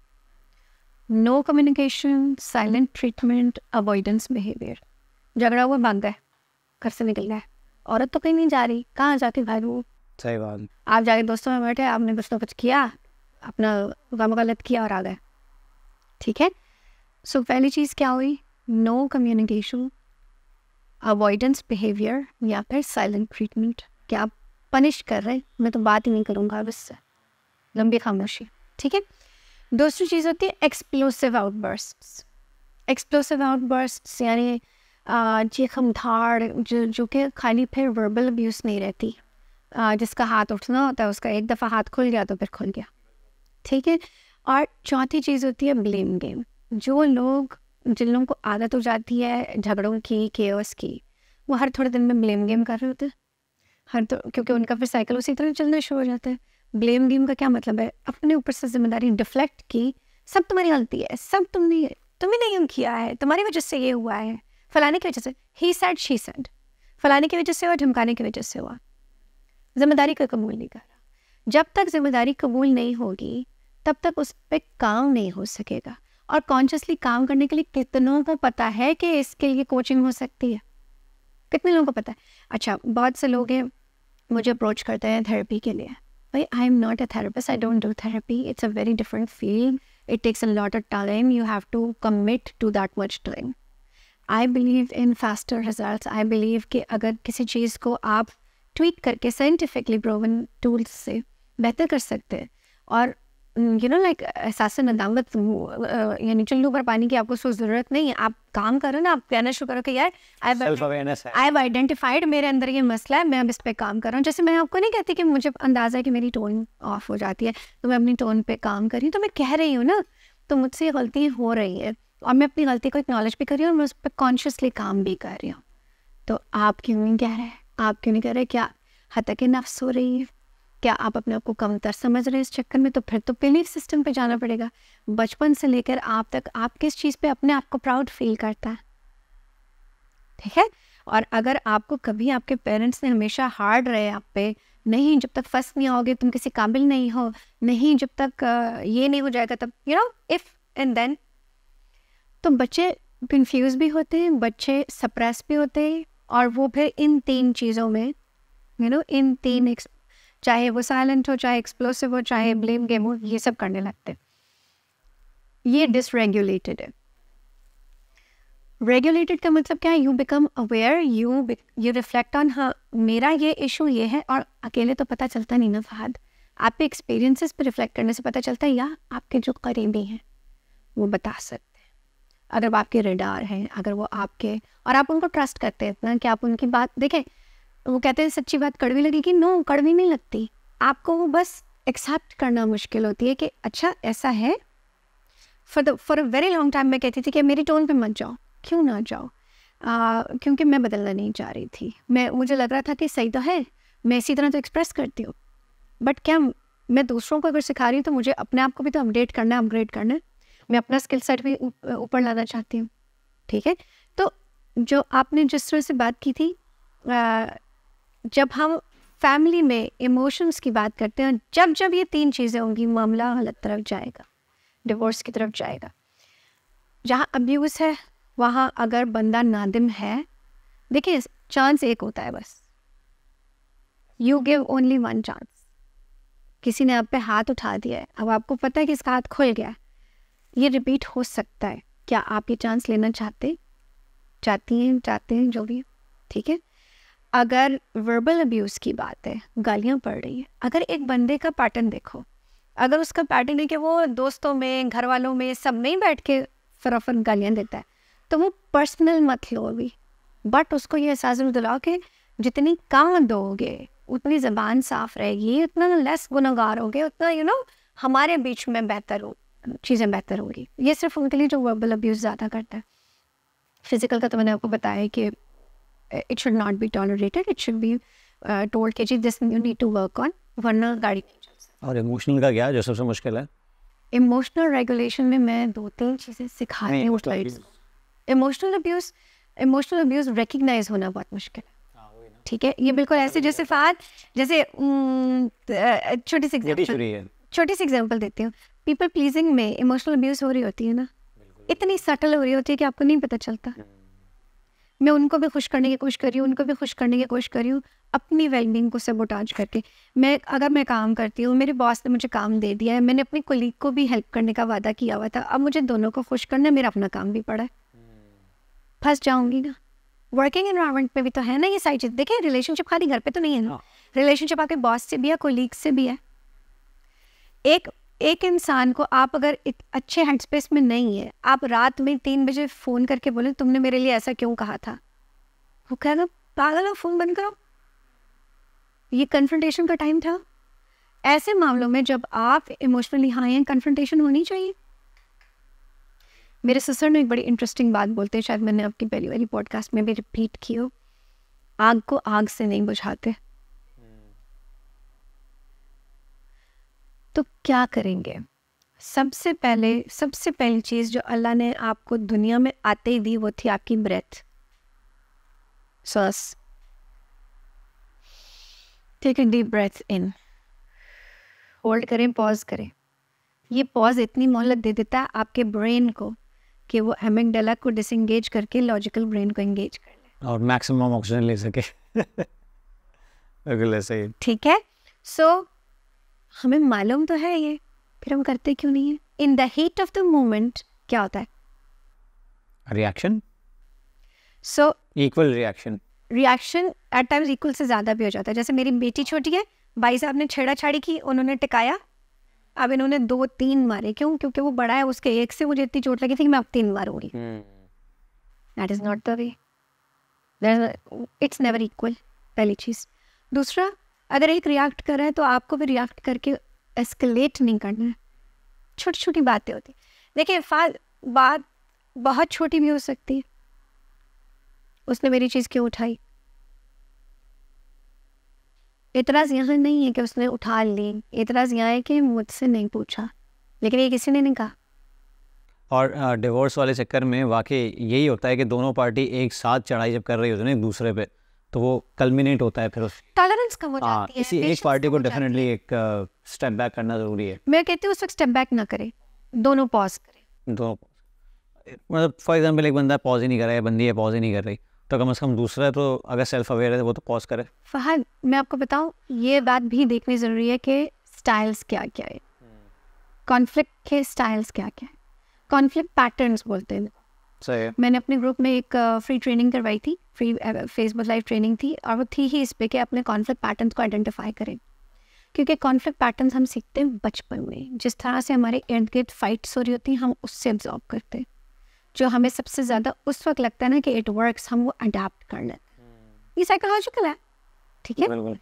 no communication silent treatment avoidance behaviour झगड़ा हुआ बांधा है घर से निकलना है औरत तो कहीं नहीं जा रही कहाँ जाती भाई वो सही बात आप जाके दोस्तों में बैठे आपने दोस्तों कुछ किया अपना गम गलत किया और आ गए ठीक है सो पहली चीज़ क्या हुई नो कम्युनिकेशन अवॉइडेंस बिहेवियर या फिर साइलेंट ट्रीटमेंट क्या आप पनिश कर रहे हैं मैं तो बात ही नहीं करूँगा अब इससे लंबी खामोशी ठीक है दूसरी चीज़ होती है एक्सप्लोसिव आउटबर्स्ट एक्सप्लोसिव आउटबर्स्ट यानी धाड़ जो जो कि खाली फिर वर्बल अब्यूज़ नहीं रहती जिसका हाथ उठना होता है उसका एक दफ़ा हाथ खुल गया तो फिर खुल गया ठीक है और चौथी चीज़ होती है ब्लेम गेम जो लोग जिन लोगों को आदत हो जाती है झगड़ों की केयर्स की वो हर थोड़े दिन में ब्लेम गेम कर रहे होते हैं हर तो क्योंकि उनका फिर साइकिल उसी तरह चलना शुरू हो जाता है ब्लेम गेम का क्या मतलब है अपने ऊपर से जिम्मेदारी डिफ्लेक्ट की सब तुम्हारी गलती है सब तुमने तुम्हें नहीं यूँ किया है तुम्हारी वजह से ये हुआ है फलाने की वजह से ही सैड शी सैड फलाने की वजह से हुआ धमकाने की वजह से हुआ जिम्मेदारी का कबूल नहीं कर रहा जब तक जिम्मेदारी कबूल नहीं होगी तब तक उस पर काम नहीं हो सकेगा और कॉन्शियसली काम करने के लिए कितनों को पता है कि इसके लिए कोचिंग हो सकती है कितने लोगों को पता है अच्छा बहुत से लोग हैं मुझे अप्रोच करते हैं थेरेपी के लिए भाई I am not a therapist I don't do therapy it's a very different field it takes a lot of time you have to commit to that much time I believe in faster result I believe कि अगर किसी चीज़ को आप ट्वीट करके साइंटिफिकली प्रोवन टूल्स से बेहतर कर सकते हैं और यू नो लाइक एहसास नदामत यानी चुल्लू पर पानी की आपको जरूरत नहीं है आप काम करो ना आप कहना शुरू करो कि यार आई हैव आइडेंटिफाइड मेरे अंदर ये मसला है मैं अब इस पर काम कर रहा हूँ जैसे मैं आपको नहीं कहती कि मुझे अंदाज़ा है कि मेरी टोन ऑफ हो जाती है तो मैं अपनी टोन पे काम कर रही हूँ तो मैं कह रही हूँ ना तो मुझसे गलती हो रही है और मैं अपनी गलती को एक्नॉलेज भी कर रही हूँ और मैं उस पर कॉन्शियसली काम भी कर रही हूँ तो आप क्यों नहीं कह रहे आप क्यों नहीं कह रहे क्या हद के नफ्स हो रही है क्या आप अपने आप को कमतर समझ रहे हैं इस चक्कर में तो फिर तो बिलीफ सिस्टम पे जाना पड़ेगा बचपन से लेकर आप तक आप किस चीज़ पे अपने आप को प्राउड फील करता है ठीक है और अगर आपको कभी आपके पेरेंट्स ने हमेशा हार्ड रहे आप पे नहीं जब तक फर्स्ट नहीं आओगे तुम किसी काबिल नहीं हो नहीं जब तक ये नहीं हो जाएगा तब you know if and then तो बच्चे कन्फ्यूज भी होते हैं बच्चे सप्रेस भी होते हैं और वो फिर इन तीन चीज़ों में यू you नो know, इन तीन हम्म। चाहे वो साइलेंट हो चाहे एक्सप्लोसिव हो चाहे ब्लेम हम्म। गेम हो ये सब करने लगते हैं ये डिसरेगुलेटेड है रेगुलेटेड का मतलब क्या है you become aware you you reflect on हाँ मेरा ये इशू ये है और अकेले तो पता चलता नहीं ना फहद आपके एक्सपीरियंसेस पर रिफ्लेक्ट करने से पता चलता है या आपके जो करीबी हैं वो बता सकते हैं अगर वो आपके रेडार हैं अगर वो आपके और आप उनको ट्रस्ट करते हैं इतना कि आप उनकी बात देखें वो कहते हैं सच्ची बात कड़वी लगेगी नो कड़वी नहीं लगती आपको वो बस एक्सेप्ट करना मुश्किल होती है कि अच्छा ऐसा है for the for a very long time मैं कहती थी कि मेरी टोन पे मत जाओ क्यों ना जाओ uh, क्योंकि मैं बदलना नहीं चाह रही थी मैं मुझे लग रहा था कि सही तो है मैं इसी तरह तो एक्सप्रेस करती हूँ बट क्या मैं दूसरों को अगर सिखा रही हूँ तो मुझे अपने आप को भी तो अपडेट करना है अपग्रेड करना है मैं अपना स्किल सेट भी ऊपर लाना चाहती हूँ ठीक है तो जो आपने जिस तरह से बात की थी जब हम फैमिली में इमोशंस की बात करते हैं जब जब ये तीन चीज़ें होंगी मामला गलत तरफ जाएगा डिवोर्स की तरफ जाएगा जहाँ अब्यूज़ है वहाँ अगर बंदा नादिम है देखिए चांस एक होता है बस you give only one chance किसी ने आप पे हाथ उठा दिया है अब आपको पता है कि इसका हाथ खुल गया है ये रिपीट हो सकता है क्या आप ये चांस लेना चाहते चाहती हैं चाहते हैं जो भी ठीक है अगर वर्बल अब्यूज़ की बात है गालियाँ पड़ रही है अगर एक बंदे का पैटर्न देखो अगर उसका पैटर्न है कि वो दोस्तों में घर वालों में सब नहीं बैठ के फराफर गालियाँ देता है तो वो पर्सनल मत लो अभी बट उसको ये एहसास दिलाओ कि जितनी कम दोगे उतनी ज़बान साफ रहेगी उतना लेस गुनागार होगे उतना यू you नो know, हमारे बीच में बेहतर हो चीज़ें बेहतर होगी ये सिर्फ उनके लिए जो वर्बल अब्यूज़ ज़्यादा करता है फिज़िकल का तो मैंने आपको बताया कि it should not be tolerated it should be told कि जी this you need to work on वरना गाड़ी नहीं चल सकती और इमोशनल का क्या जो सबसे मुश्किल है इमोशनल रेगुलेशन में मैं दो तीन चीज़ें सिखा रही हूँ emotional abuse emotional abuse recognise होना बहुत मुश्किल है हाँ, ठीक है ये बिल्कुल ऐसे जैसे फाद जैसे छोटी सी एग्जाम्पल छोटी सी एग्जाम्पल देती हूँ पीपल प्लीजिंग में इमोशनल अब्यूज़ हो रही होती है ना इतनी सटल हो रही होती है कि आपको नहीं पता चलता हम्म। मैं उनको भी खुश करने की कोशिश कर रही हूँ उनको भी खुश करने की कोशिश कर रही हूँ अपनी वेलबींग को सबोटाज करके मैं अगर मैं काम करती हूँ मेरे बॉस ने मुझे काम दे दिया है मैंने अपने कोलीग को भी हेल्प करने का वादा किया हुआ था अब मुझे दोनों को खुश करना मेरा अपना काम भी पड़ा है हम्म। फंस जाऊँगी ना वर्किंग इन्वायरमेंट पे भी तो है ना ये सारी चीज़ देखिए रिलेशनशिप खाली घर पे तो नहीं है ना रिलेशनशिप हाँ। आपके बॉस से भी है कोलीग से भी है एक एक इंसान को आप अगर अच्छे हैंड स्पेस में नहीं है आप रात में तीन बजे फ़ोन करके बोले तुमने मेरे लिए ऐसा क्यों कहा था वो कहेगा पागल हो फ़ोन बंद करो ये कन्फ्रंटेशन का टाइम था ऐसे मामलों में जब आप इमोशनली हाई हैं कन्फ्रंटेशन होनी चाहिए मेरे ससुर ने एक बड़ी इंटरेस्टिंग बात बोलते हैं शायद मैंने आपकी पहली वाली पॉडकास्ट में भी रिपीट की हो आग को आग से नहीं बुझाते तो क्या करेंगे सबसे पहले हम्म। सबसे पहली चीज़ जो अल्लाह ने आपको दुनिया में आते ही दी वो थी आपकी ब्रेथ सांस take an deep breath in hold करें पॉज करें ये पॉज इतनी मोहलत दे देता है आपके ब्रेन को कि वो एमेगडेला को डिसंगेज करके लॉजिकल ब्रेन को एंगेज कर ले और मैक्सिमम ऑक्सीजन <laughs> ले सके ठीक है सो so, हमें मालूम तो है ये फिर हम करते क्यों नहीं है in the heat of the moment क्या होता है reaction so equal reaction reaction at times equal से ज़्यादा भी हो जाता है जैसे मेरी बेटी छोटी है भाई साहब ने छेड़ा छाड़ी की उन्होंने टिकाया अब इन्होंने दो तीन मारे क्यों क्योंकि वो बड़ा है उसके एक से मुझे इतनी चोट लगी थी कि मैं अब तीन मारूंगी that is not the way it's never equal पहली चीज़ दूसरा अगर एक रिएक्ट कर रहा है तो आपको भी रिएक्ट करके एस्केलेट नहीं करना है छोटी छोटी बातें होती देखिए बात बहुत छोटी भी हो सकती है उसने मेरी चीज़ क्यों उठाई इतराज़ यहाँ नहीं है कि उसने उठा ली इतराज़ यहाँ है कि मुझसे नहीं पूछा लेकिन ये किसी ने नहीं कहा और डिवोर्स वाले चक्कर में वाकई यही होता है कि दोनों पार्टी एक साथ चढ़ाई जब कर रही होती है ना एक दूसरे पे तो वो कल्मिनेट होता है फिर उस टॉलरेंस कम हो हाँ, जाती है किसी एक पार्टी को डेफिनेटली एक स्टेप बैक करना जरूरी है मैं कहती हूँ उस वक्त स्टेप बैक ना करें दोनों पॉज करें दोनों मतलब फॉर एग्जांपल एक बंदा पॉज ही नहीं कर रहा है बंदी है पॉज ही नहीं कर रही तो कम से कम दूसरा तो अगर सेल्फ अवेयर है तो वो तो पॉज करे फहद मैं आपको बताऊँ ये बात भी देखनी ज़रूरी है कि स्टाइल्स क्या क्या है कॉन्फ्लिक्ट हम्म। के स्टाइल्स क्या क्या है कॉन्फ्लिक्ट पैटर्न्स बोलते हैं सही मैंने अपने ग्रुप में एक फ्री ट्रेनिंग करवाई थी फ्री फेसबुक लाइव ट्रेनिंग थी और वो थी ही इस पे कि अपने कॉन्फ्लिक्ट पैटर्न्स को आइडेंटिफाई करें क्योंकि कॉन्फ्लिक्ट पैटर्न्स हम सीखते हैं बचपन में जिस तरह से हमारे इर्द गिर्द फाइट्स हो रही होती हैं हम उससे ऑब्जॉर्व करते हैं जो हमें सबसे ज़्यादा उस वक्त लगता है ना कि इट वर्क हम वो अडेप्ट कर लेते हैं ये साइकोलॉजिकल है ठीक है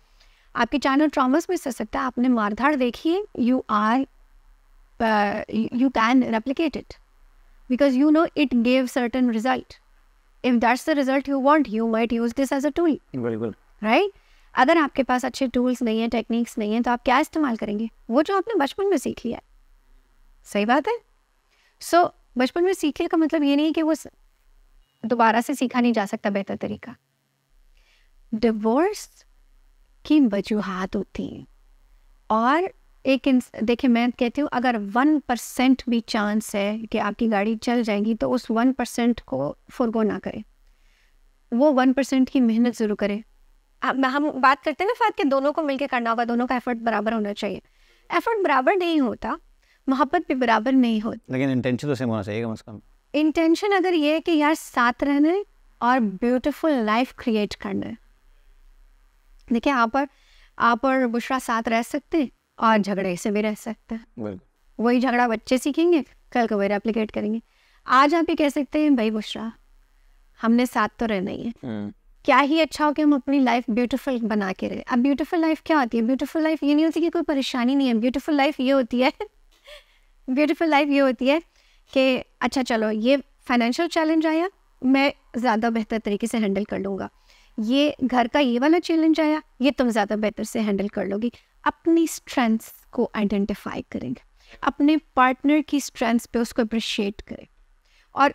आपके चाइनल ट्रामास में सकता है आपने मारधाड़ देखी है you are you can replicate it because you know it gave certain result. If that's the result you want, you might use this as a tool. Very Right? अगर आपके पास अच्छे टूल्स नहीं है टेक्निक्स नहीं है तो आप क्या इस्तेमाल करेंगे वो जो आपने बचपन में सीख लिया है सही बात है सो so, बचपन में सीखने का मतलब ये नहीं कि वो दोबारा से सीखा नहीं जा सकता बेहतर तरीका डिवोर्स की वजूहत होती हैं और एक देखिए मैं कहती हूँ अगर वन परसेंट भी चांस है कि आपकी गाड़ी चल जाएगी तो उस वन परसेंट को फुरगो ना करें वो वन परसेंट की मेहनत ज़रूर करें हम बात करते हैं ना फात के दोनों को मिलकर करना होगा दोनों का एफर्ट बराबर होना चाहिए एफर्ट बराबर नहीं होता मोहब्बत भी बराबर नहीं होती लेकिन इंटेंशन तो सेम होना चाहिए कम से कम इंटेंशन अगर ये है कि यार साथ रहना है और ब्यूटीफुल लाइफ क्रिएट करना है देखिए आप और आप और बुशरा साथ रह सकते हैं और झगड़े से भी रह सकता है वही झगड़ा बच्चे सीखेंगे कल को वही रेप्लीकेट करेंगे आज आप ही कह सकते हैं भाई बुश्रा हमने साथ तो रहना ही है हम्म। क्या ही अच्छा हो कि हम अपनी लाइफ ब्यूटीफुल बना के रहे अब ब्यूटीफुल लाइफ क्या होती है ब्यूटीफुल लाइफ ये नहीं होती कि कोई परेशानी नहीं है ब्यूटीफुल लाइफ ये होती है ब्यूटीफुल लाइफ ये होती है कि अच्छा चलो ये फाइनेंशियल चैलेंज आया मैं ज़्यादा बेहतर तरीके से हैंडल कर लूँगा ये घर का ये वाला चैलेंज आया ये तुम ज़्यादा बेहतर से हैंडल कर लोगी अपनी स्ट्रेंथ्स को आइडेंटिफाई करें अपने पार्टनर की स्ट्रेंथ्स पे उसको अप्रिशिएट करें और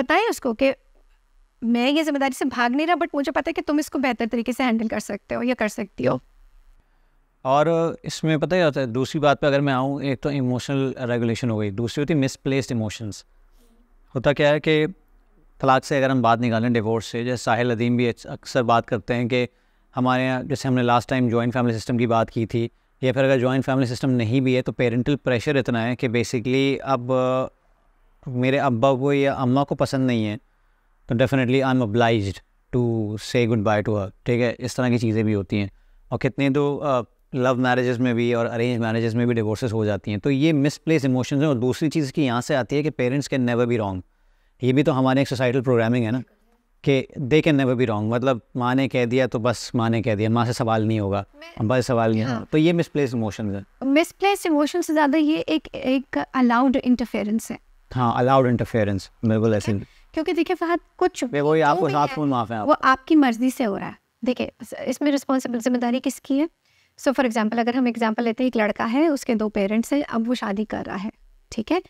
बताएं उसको कि मैं ये जिम्मेदारी से भाग नहीं रहा बट मुझे पता है कि तुम इसको बेहतर तरीके से हैंडल कर सकते हो या कर सकती हो और इसमें पता ही होता है दूसरी बात पे अगर मैं आऊँ एक तो इमोशनल रेगुलेशन हो गई दूसरी होती है मिसप्लेस्ड इमोशंस होता क्या है कि तलाक से अगर हम बात निकालें डिवोर्स से जैसे साहिल अदीम भी अक्सर बात करते हैं कि हमारे यहाँ जैसे हमने last time joint family system की बात की थी या फिर अगर जॉइंट फैमिली सिस्टम नहीं भी है तो पेरेंटल प्रेशर इतना है कि बेसिकली अब मेरे अब्बा को या अम्मा को पसंद नहीं है तो definitely I am obliged to say good bye to her ठीक है इस तरह की चीज़ें भी होती हैं और कितने तो लव मैरिजेस में भी और अरेंज मैरिजेस में भी डिवोर्सेस हो जाती हैं तो ये मिसप्लेस इमोशंस हैं और दूसरी चीज़ की यहाँ से आती है कि parents can never be wrong ये भी तो हमारे एक सोसाइटल प्रोग्रामिंग है ना कि they can never be wrong मतलब माँ ने कह दिया तो बस माँ ने कह दिया माँ से सवाल नहीं होगा बस सवाल नहीं हाँ। तो ये मिसप्लेस इमोशन है मिसप्लेस इमोशन से ज़्यादा ये एक एक अलाउड इंटरफेरेंस है हाँ अलाउड इंटरफेरेंस बिल्कुल ऐसे क्योंकि देखिए फहद कुछ वो आपको साफ साथ माफ है वो आपकी मर्जी से हो रहा है देखिए इसमें रिस्पॉन्सिबल जिम्मेदारी किसकी है सो फॉर एग्जाम्पल अगर हम एग्जाम्पल लेते हैं एक लड़का है उसके दो पेरेंट्स हैं अब वो शादी कर रहा है ठीक है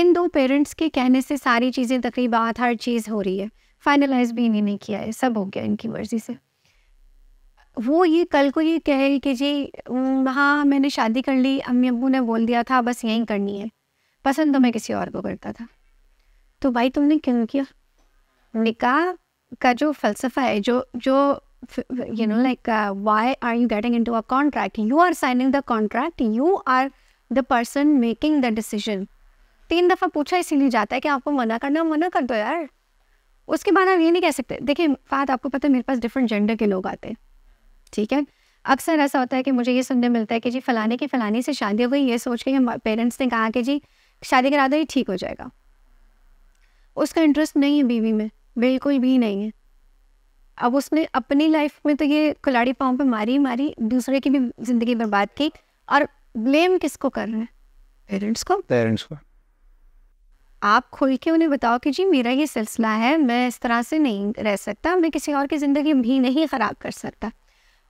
इन दो पेरेंट्स के कहने से सारी चीज़ें तकरीबा हर चीज़ हो रही है फाइनलाइज भी इन्हीं नहीं किया है सब हो गया इनकी मर्जी से वो ये कल को ये कहे कि जी हाँ मैंने शादी कर ली अम्मी अबू ने बोल दिया था बस यहीं करनी है पसंद तो मैं किसी और को करता था तो भाई तुमने क्यों किया निकाह का जो फलसफा है जो जो you know like why are you getting into a contract you are signing the contract you are the person making the decision तीन दफ़ा पूछा इसीलिए जाता है कि आपको मना करना मना कर दो यार उसके बाद हम ये नहीं कह सकते देखिए फात आपको पता है मेरे पास डिफरेंट जेंडर के लोग आते हैं ठीक है अक्सर ऐसा होता है कि मुझे ये सुनने मिलता है कि जी फलाने की फलाने से शादी हो गई ये सोच के पेरेंट्स ने कहा कि जी शादी करा दो ये ठीक हो जाएगा उसका इंटरेस्ट नहीं है बीवी में बिल्कुल भी नहीं है अब उसने अपनी लाइफ में तो ये कुलाड़ी पाँव पे मारी मारी दूसरे की भी ज़िंदगी बर्बाद की और ब्लेम किसको कर रहे हैं पेरेंट्स को पेरेंट्स को आप खुल के उन्हें बताओ कि जी मेरा ये सिलसिला है मैं इस तरह से नहीं रह सकता मैं किसी और की ज़िंदगी भी नहीं ख़राब कर सकता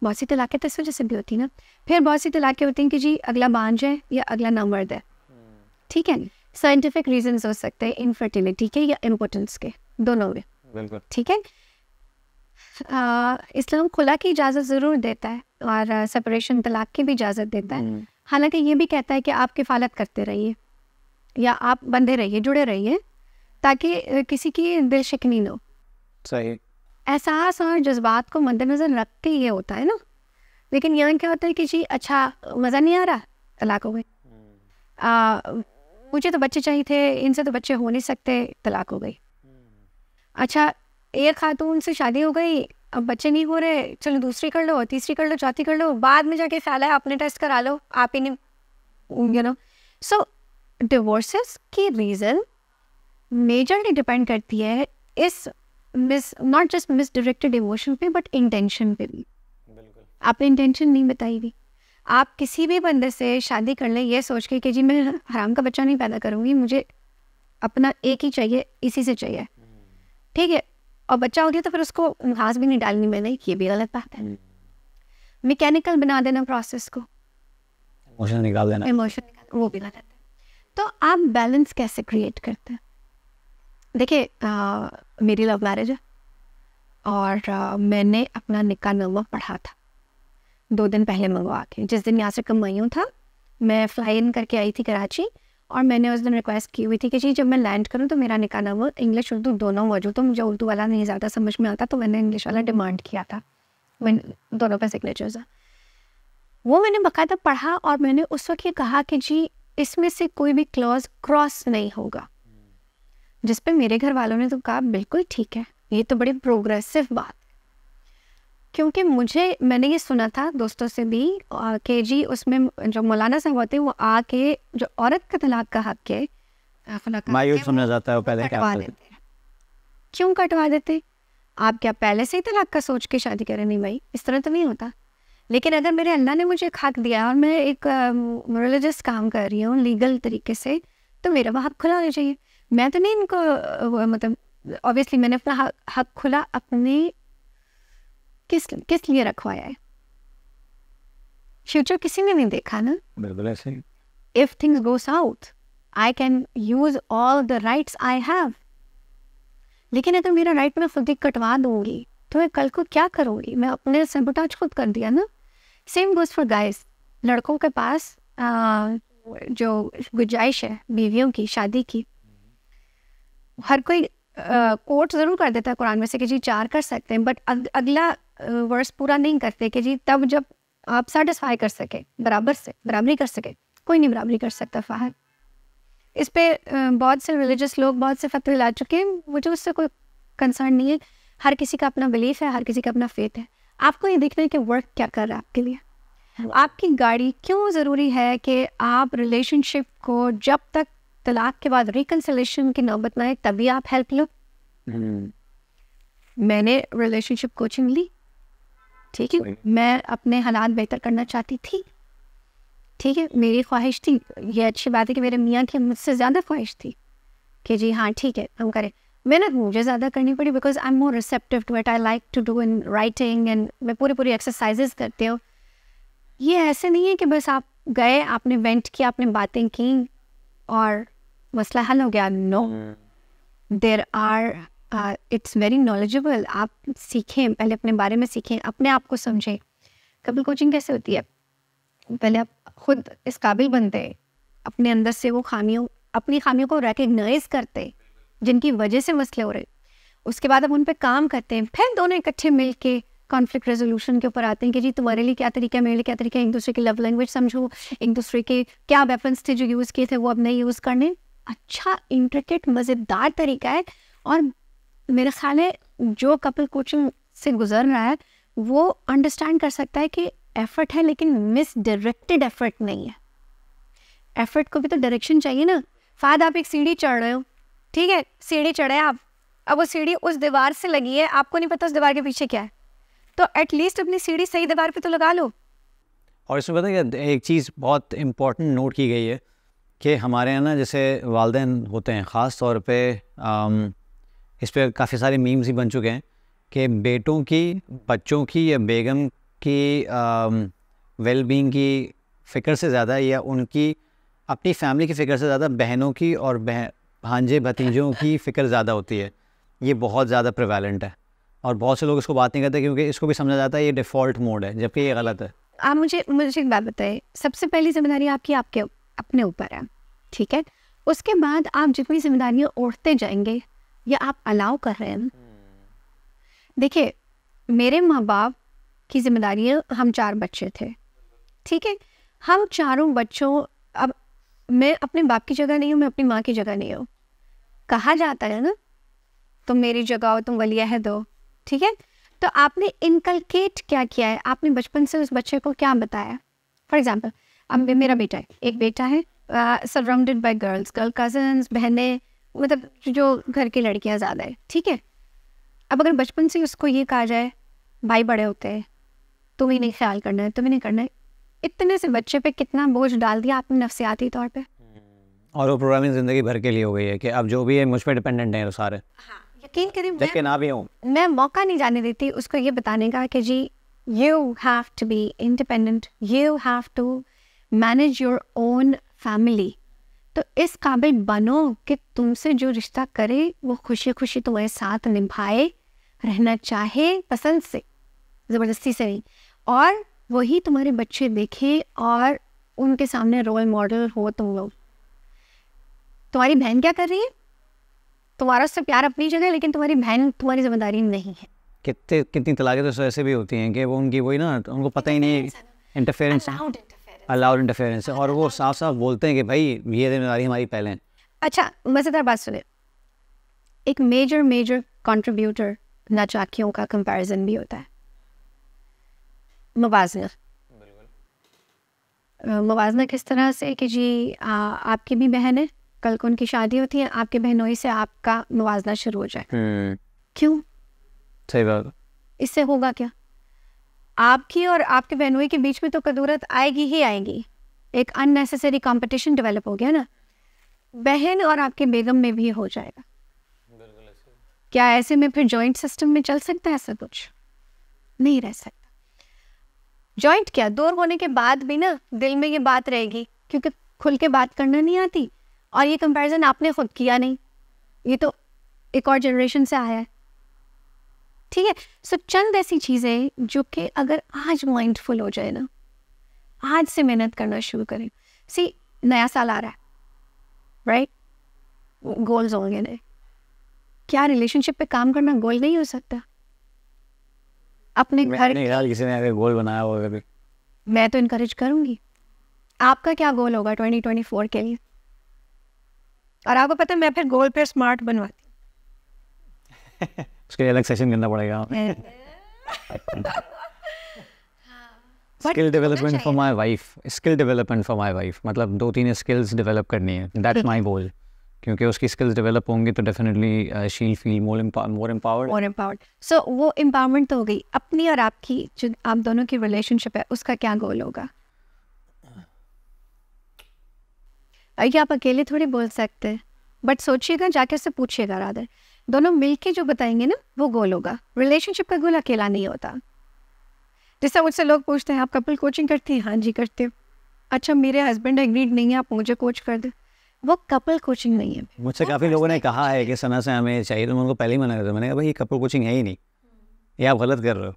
बहुत सी तलाक़ें तो इस वजह से भी होती ना फिर बहुत सी तलाक़ें होती हैं कि जी अगला बांझ है या अगला मर्द है हम्म। ठीक है साइंटिफिक रीजन हो सकते हैं इनफर्टिलिटी के या इम्पोर्टेंस के दोनों में ठीक है इस्लाम खुला की इजाज़त ज़रूर देता है और सेपरेशन तलाक की भी इजाज़त देता है हम्म। हालांकि ये भी कहता है कि आप किफ़ालत करते रहिए या आप बंधे रहिए जुड़े रहिए ताकि किसी की दिल शिकनी न हो सही एहसास और जज्बात को मद्देनज़र रख के ये होता है ना लेकिन यहाँ क्या होता है कि जी अच्छा मज़ा नहीं आ रहा तलाक हो गई मुझे तो बच्चे चाहिए थे इनसे तो बच्चे हो नहीं सकते तलाक हो गई अच्छा एक खातून से शादी हो गई अब बच्चे नहीं हो रहे चलो दूसरी कर लो तीसरी कर लो चौथी कर लो बाद में जाके ख्याल है अपने टेस्ट करा लो आप ही नहीं यू नो सो डिवोर्सेस की रीज़न मेजरली डिपेंड करती है इस miss not just misdirected emotion पे बट इंटेंशन पे भी आपने इंटेंशन नहीं बताई भी आप किसी भी बंदे से शादी कर लें ये सोच के कि जी मैं हराम का बच्चा नहीं पैदा करूँगी मुझे अपना एक ही चाहिए इसी से चाहिए ठीक है और बच्चा हो गया तो फिर उसको घास भी नहीं डालनी मैंने ये भी गलत बात है मैकेनिकल हम्म। बना देना प्रोसेस को इमोशन निकाल देना इमोशन वो भी गलत है तो आप बैलेंस कैसे क्रिएट करते हैं देखिए मेरी लव मैरिज है और आ, मैंने अपना निका नवा पढ़ा था दो दिन पहले मंगवा के जिस दिन यहाँ से कम हूँ था मैं फ्लाई इन करके आई थी कराची और मैंने उस दिन रिक्वेस्ट की हुई थी कि जी जब मैं लैंड करूँ तो मेरा निका नवा इंग्लिश उर्दू दोनों वजू तो मुझे उर्दू वाला नहीं ज़्यादा समझ में आता तो मैंने इंग्लिश वाला डिमांड किया था मैं दोनों पे सिग्नेचर्स वो मैंने बाकायदा पढ़ा और मैंने उस वक्त ये कहा कि जी इसमें से कोई भी क्लॉज क्रॉस नहीं होगा जिस पे मेरे घर वालों ने तो कहा बिल्कुल ठीक है ये तो बड़ी प्रोग्रेसिव बात क्योंकि मुझे मैंने ये सुना था दोस्तों से भी के जी उसमें जो मौलाना साहब होते हैं वो आके जो औरत का तलाक का हक है क्यों कटवा देते आप क्या पहले से ही तलाक का सोच के शादी करें नहीं भाई इस तरह तो नहीं होता लेकिन अगर मेरे अल्लाह ने मुझे खाक दिया और मैं एक रिलीजियस काम कर रही हूँ लीगल तरीके से तो मेरा वो हक खुला होना चाहिए मैं तो नहीं इनको मतलब ऑब्वियसली मैंने अपना हक, खुला अपने किस किस लिए रखवाया है फ्यूचर किसी ने नहीं देखा ना if things go south I can use all the rights I have लेकिन अगर मेरा राइट मैं खुद ही कटवा दूंगी तो मैं कल को क्या करूंगी मैं अपने सेबोटाज खुद कर दिया ना सेम गोज फॉर गाइस लड़कों के पास आ, जो गुंजाइश है बीवियों की शादी की हर कोई कोट ज़रूर कर देता है कुरान में से कि जी चार कर सकते हैं बट अग, अगला वर्स पूरा नहीं करते कि जी तब जब आप सेटिस्फाई कर सके बराबर से बराबरी कर सके कोई नहीं बराबरी कर सकता फ़ाहर इस पे बहुत से रिलीजियस लोग बहुत से फतवे ला चुके हैं मुझे उससे कोई कंसर्न नहीं है हर किसी का अपना बिलीफ है हर किसी का अपना फेथ है आपको ये देखना है कि वर्क क्या कर रहा है आपके लिए हाँ। आपकी गाड़ी क्यों ज़रूरी है कि आप रिलेशनशिप को जब तक तलाक के बाद रिकन्सलेशन की नौबत ना आए तभी आप हेल्प लो हम्म। मैंने रिलेशनशिप कोचिंग ली ठीक है मैं अपने हालात बेहतर करना चाहती थी ठीक है मेरी ख्वाहिश थी ये अच्छी बात है कि मेरे मियाँ की मुझसे ज़्यादा ख्वाहिश थी कि जी हाँ ठीक है हम करें मेहनत मुझे ज़्यादा करनी पड़ी because I am more receptive to it I like to do in writing and मैं पूरी पूरी एक्सरसाइजेस करती हूँ ये ऐसे नहीं है कि बस आप गए आपने वेंट किया आपने बातें की और मसला हल हो गया no there are it's very knowledgeable आप सीखें पहले अपने बारे में सीखें अपने आप को समझें कपिल कोचिंग कैसे होती है पहले आप खुद इस काबिल बनते हैं अपने अंदर से वो खामियों अपनी खामियों को रिकग्नाइज करते हैं जिनकी वजह से मसले हो रहे उसके बाद हम उन पर काम करते हैं फिर दोनों इकट्ठे मिल के कॉन्फ्लिक्ट रेजोल्यूशन के ऊपर आते हैं कि जी तुम्हारे लिए क्या तरीका है मेरे लिए क्या तरीका है एक दूसरे की लव लैंग्वेज समझो एक दूसरे के क्या वेपन्स थे जो यूज़ किए थे वो अब नहीं यूज़ करने अच्छा इंट्रिकेट मज़ेदार तरीका है और मेरे ख्याल है जो कपल कोचिंग से गुजर रहा है वो अंडरस्टैंड कर सकता है कि एफर्ट है लेकिन मिस डायरेक्टेड एफर्ट नहीं है एफर्ट को भी तो डायरेक्शन चाहिए ना शायद आप एक सीढ़ी चढ़ रहे हो ठीक है सीढ़ी चढ़े आप अब वो सीढ़ी उस दीवार से लगी है आपको नहीं पता उस दीवार के पीछे क्या है तो एटलीस्ट अपनी सीढ़ी सही दीवार पे तो लगा लो और इसमें पता है एक चीज़ बहुत इम्पोर्टेंट नोट की गई है कि हमारे यहाँ ना जैसे वालदे होते हैं ख़ास तौर पे आम, इस पर काफ़ी सारे मीम्स ही बन चुके हैं कि बेटों की बच्चों की या बेगम की वेलबींग की फ़िक्र से ज़्यादा या उनकी अपनी फैमिली की फ़िक्र से ज़्यादा बहनों की और बहन भांजे हाँ भतीजों की फ़िक्र ज़्यादा होती है ये बहुत ज़्यादा प्रिवेलेंट है और बहुत से लोग इसको बात नहीं करते क्योंकि इसको भी समझा जाता है ये डिफ़ॉल्ट मोड है जबकि ये गलत है आप मुझे मुझे एक बात बताइए सबसे पहली जिम्मेदारी आपकी आपके अपने ऊपर है ठीक है उसके बाद आप जितनी जिम्मेदारियाँ ओढ़ते जाएंगे या आप अलाउ कर रहे हैं देखिए मेरे माँ बाप की जिम्मेदारियाँ हम चार बच्चे थे ठीक है हम चारों बच्चों अब मैं अपने बाप की जगह नहीं हूँ मैं अपनी माँ की जगह नहीं हूँ कहा जाता है ना तुम मेरी जगह हो तुम वलिया है दो ठीक है तो आपने इनकलकेट क्या किया है आपने बचपन से उस बच्चे को क्या बताया फॉर एग्जाम्पल अब मेरा बेटा है एक बेटा है surrounded by girls girl cousin बहनें मतलब जो घर की लड़कियां ज़्यादा है ठीक है अब अगर बचपन से उसको ये कहा जाए भाई बड़े होते हैं तुम्हें नहीं ख्याल करना है तुम्हें नहीं करना है इतने से बच्चे पे कितना बोझ डाल दिया आपने नफसियाती तौर पे और वो प्रोग्रामिंग ज़िंदगी भर के लिए हो गई है कि अब जो भी है मुझ पर डिपेंडेंट हैं सारे हाँ, यकीन करें मैं ना भी हूँ मैं मौका नहीं जाने देती उसको ये बताने का कि जी you have to be independent you have to manage your own family तो इस काबिल बनो कि तुमसे जो रिश्ता करे वो खुशी खुशी तुम्हारे साथ निभाए रहना चाहे पसंद से ज़बरदस्ती से नहीं और वही तुम्हारे बच्चे देखें और उनके सामने रोल मॉडल हो तुम लोग तुम्हारी बहन क्या कर रही है तुम्हारा उससे प्यार अपनी जगह लेकिन तुम्हारी बहन तुम्हारी जिम्मेदारी नहीं है कितने कितनी तलाकें तो ऐसे भी होती हैं कि वो उनकी वही ना उनको पता ही नहीं इंटरफेरेंस अलाउड इंटरफेरेंस और वो साफ साफ बोलते हैं कि भाई ये जिम्मेदारी हमारी पहले अच्छा मज़ेदार बात सुने एक मेजर मेजर कंट्रीब्यूटर नाचाकियों का कंपैरिजन भी होता है मुवाजना मुवाजना किस तरह से कि जी आ, आपकी भी बहन है कल को उनकी शादी होती है आपके बहनोई से आपका मुवजना शुरू हो जाए हम्म। क्यों सही बात इससे होगा क्या आपकी और आपके बहनोई के बीच में तो कदूरत आएगी ही आएगी एक अननेसेसरी कंपटीशन डेवलप हो गया ना बहन और आपके बेगम में भी हो जाएगा क्या ऐसे में फिर जॉइंट सिस्टम में चल सकता है ऐसा कुछ नहीं रह सकता जॉइंट क्या दूर होने के बाद भी ना दिल में ये बात रहेगी क्योंकि खुल के बात करना नहीं आती और ये कंपैरिजन आपने खुद किया नहीं ये तो एक और जनरेशन से आया है ठीक है सो चंद ऐसी चीज़ें जो कि अगर आज माइंडफुल हो जाए ना आज से मेहनत करना शुरू करें सी नया साल आ रहा है राइट गोल्स होंगे नहीं क्या रिलेशनशिप पे काम करना गोल नहीं हो सकता अपने घर किसी ने गोल बनाया होगा मैं तो इनकरेज करूंगी आपका क्या गोल होगा 2024 के लिए और आपको पता है मैं फिर गोल पे स्मार्ट बनवाती <laughs> उसके लिए अलग सेशन करना पड़ेगा skill development for my wife skill development for my wife मतलब दो तीन स्किल्स डेवलप करनी है दैट्स माय गोल क्योंकि उसकी स्किल्स डेवलप होंगी तो definitely she feel more more empowered more empowered so वो एम्पावरमेंट तो हो गई अपनी और आपकी जो आप दोनों की रिलेशनशिप है उसका क्या गोल होगा ये आप अकेले थोड़ी बोल सकते हैं बट सोचिएगा जाके उससे पूछिएगा राधर दोनों मिलके जो बताएंगे ना वो गोल होगा रिलेशनशिप का गोल अकेला नहीं होता जैसे मुझसे लोग पूछते हैं आप कपल कोचिंग करते हैं हाँ जी करते हूँ अच्छा मेरे हस्बैंड एग्रीड नहीं है आप मुझे कोच कर दें वो कपल कोचिंग नहीं है मुझसे काफ़ी लोगों ने कहा है कि समय से हमें चाहिए तो मैं उनको पहले ही मना कर मैंने कहा भाई ये कपल कोचिंग है ही नहीं ये आप गलत कर रहे हो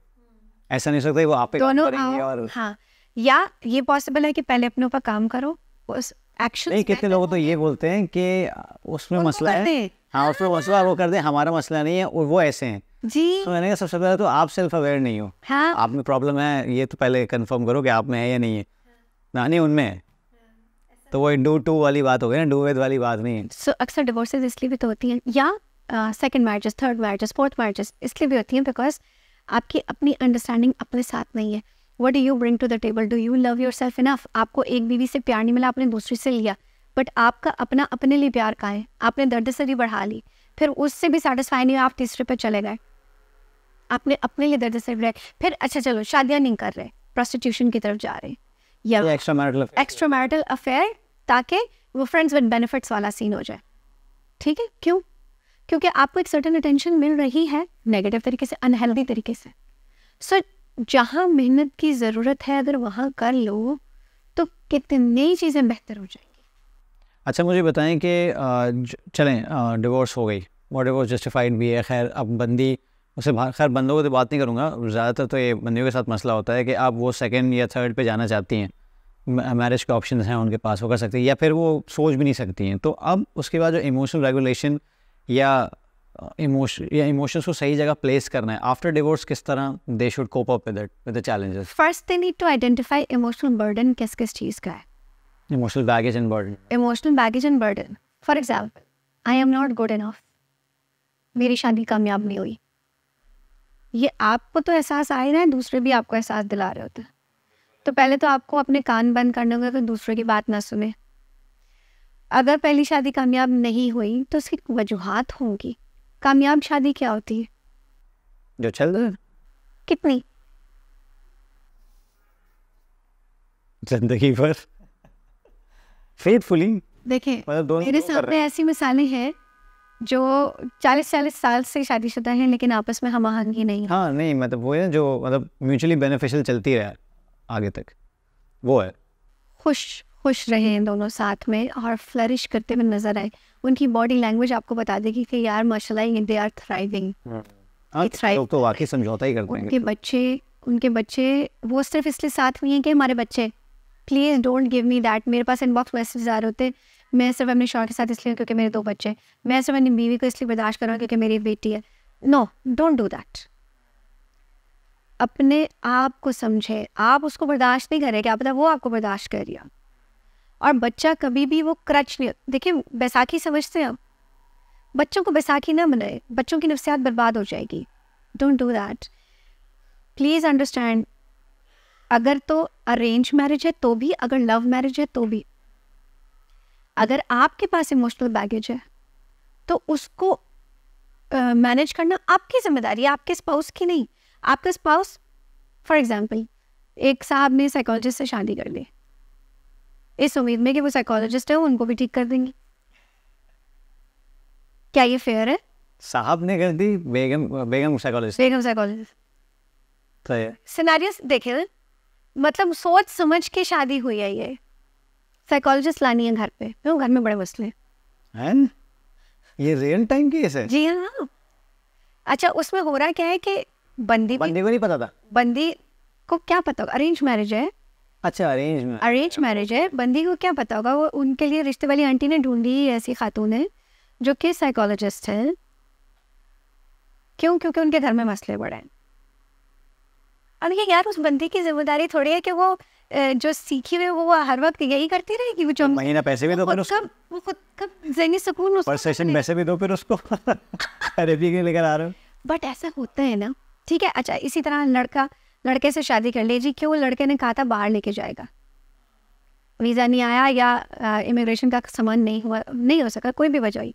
ऐसा नहीं सकता वो आप दोनों और हाँ या ये पॉसिबल है कि पहले अपने ऊपर काम करो उस एक्चुअली कितने लोग तो ये बोलते हैं कि उसमें मसला है हाँ उसमें हाँ। मसला वो कर दे हमारा मसला नहीं है और वो ऐसे हैं जी तो मैंने कहा सबसे पहले तो आप सेल्फ अवेयर नहीं हो हाँ? आप में प्रॉब्लम है ये तो पहले कंफर्म करो कि आप में है या नहीं है ना नहीं उनमें है तो वो डू टू वाली बात हो गई ना डू विद वाली बात नहीं है सो अक्सर डिवोर्सेज इसलिए भी तो होती हैं या second marriages third marriages fourth marriages इसलिए भी होती हैं बिकॉज आपकी अपनी अंडरस्टैंडिंग अपने साथ नहीं है what do you bring to the table do you love yourself enough आपको एक बीवी से प्यार नहीं मिला आपने दूसरी से लिया बट आपका अपना अपने लिए प्यार का है आपने दर्द सरी बढ़ा ली फिर उससे भी सेटिस्फाई नहीं आप तीसरे पे चले गए आपने अपने लिए दर्द सरी बढ़ाए फिर अच्छा चलो शादियाँ नहीं कर रहे प्रोस्टिट्यूशन की तरफ जा रहे या एक्स्ट्रा मैरिटल अफेयर ताकि वो फ्रेंड्स विद बेनिफिट्स वाला सीन हो जाए ठीक है क्यों क्योंकि आपको एक सर्टन अटेंशन मिल रही है नेगेटिव तरीके से अनहेल्दी तरीके से सो so, जहाँ मेहनत की ज़रूरत है अगर वहाँ कर लो तो कितनी चीज़ें बेहतर हो जाएंगी अच्छा मुझे बताएं कि चलें डिवोर्स हो गई वो डिवोर्स जस्टिफाइड भी है खैर अब बंदी उसे खैर बंदों को तो बात नहीं करूँगा ज़्यादातर तो ये बंदियों के साथ मसला होता है कि आप वो सेकेंड या थर्ड पर जाना चाहती हैं मैरिज के ऑप्शन हैं उनके पास वो कर सकती हैं या फिर वो सोच भी नहीं सकती हैं तो अब उसके बाद जो इमोशनल रेगुलेशन या इमोशन या इमोशंस को सही जगह प्लेस करना है आफ्टर डिवोर्स किस तरह they should cope up with it with the challenges first they need to identify emotional burden किस किस चीज का है emotional baggage and burden emotional baggage and burden for example I am not good enough मेरी शादी कामयाब नहीं हुई ये आपको तो एहसास आ ही रहा है दूसरे भी आपको एहसास दिला रहे होते हैं तो पहले तो आपको अपने कान बंद करने होंगे अगर दूसरे की बात ना सुने अगर पहली शादी कामयाब नहीं हुई तो उसकी वजूहत होंगी कामयाब शादी क्या होती है जो चल रहा है कितनी जिंदगी भर फेथफुली देखिए मतलब मेरे सामने ऐसी मिसालें हैं जो चालीस चालीस साल से शादीशुदा हैं लेकिन आपस में हम आहंगी नहीं हाँ नहीं मतलब वो है जो मतलब म्यूचुअली बेनिफिशियल चलती रहे आगे तक वो है खुश खुश रहे दोनों साथ में और फ्लरिश करते हुए नजर आए उनकी बॉडी लैंग्वेज आपको बता देगी कि यार माशाल्लाह दे आर थ्राइविंग तो वाकई समझौता ही कर देंगे उनके बच्चे उनके बच्चे वो सिर्फ इसलिए साथ हुए हैं कि हमारे बच्चे please don't give me that मेरे पास इनबॉक्स मैसेज आ रहे होते मैं सिर्फ अपने शौक के साथ इसलिए क्योंकि मेरे दो बच्चे मैं सिर्फ अपनी बीवी को इसलिए बर्दाश्त कर रहा हूँ क्योंकि मेरी बेटी है नो डोंट डू दैट अपने आप को समझे आप उसको बर्दाश्त नहीं करें क्या पता वो आपको बर्दाश्त कर रही है और बच्चा कभी भी वो क्रच नहीं देखिए बैसाखी समझते हैं आप बच्चों को बैसाखी ना मनाए बच्चों की नफ्सियात बर्बाद हो जाएगी don't do that please understand अगर तो अरेंज मैरिज है तो भी अगर लव मैरिज है तो भी अगर आपके पास इमोशनल बैगेज है तो उसको मैनेज uh, करना आपकी जिम्मेदारी है आपके स्पाउस की नहीं आपका स्पाउस फॉर एग्जाम्पल एक साहब ने साइकोलॉजिस्ट से शादी कर ली इस उम्मीद में कि वो साइकोलॉजिस्ट है उनको भी ठीक कर देंगी क्या ये फेयर है साहब ने कर दी बेगम बेगम साइकोलॉजिस्ट बेगम साइकोलॉजिस्ट सही है सिनेरियोस देखे मतलब सोच समझ के शादी हुई है ये साइकोलॉजिस्ट लानी है घर पे तो घर में बड़े मसले हैं ये रियल टाइम केस है जी हाँ अच्छा उसमें हो रहा क्या है कि बंदी बंदी को नहीं पता था बंदी को क्या पता अरेंज मैरिज है अच्छा अरेंज में अरेंज मैरिज है बंदी को क्या पता होगा वो उनके लिए रिश्ते वाली आंटी ने ढूंढी ऐसी खातून है जो कि साइकोलॉजिस्ट है क्यों क्योंकि उनके घर में मसले बड़े हैं अब ये यार उस बंदी की जिम्मेदारी थोड़ी है कि वो जो सीखी हुई वो हर वक्त यही करती रहेगी वो जो तो महीना पैसे भी दो फिर उसको वो खुद कब जहनी सुकून उसको पर सेशन पैसे भी दो फिर उसको अरेबी के लेकर आ रहे हो बट ऐसा होता है ना ठीक है अच्छा इसी तरह लड़का लड़के से शादी कर लीजिए क्यों लड़के ने कहा था बाहर लेके जाएगा वीज़ा नहीं आया या इमिग्रेशन का समान नहीं हुआ नहीं हो सका कोई भी वजह हुई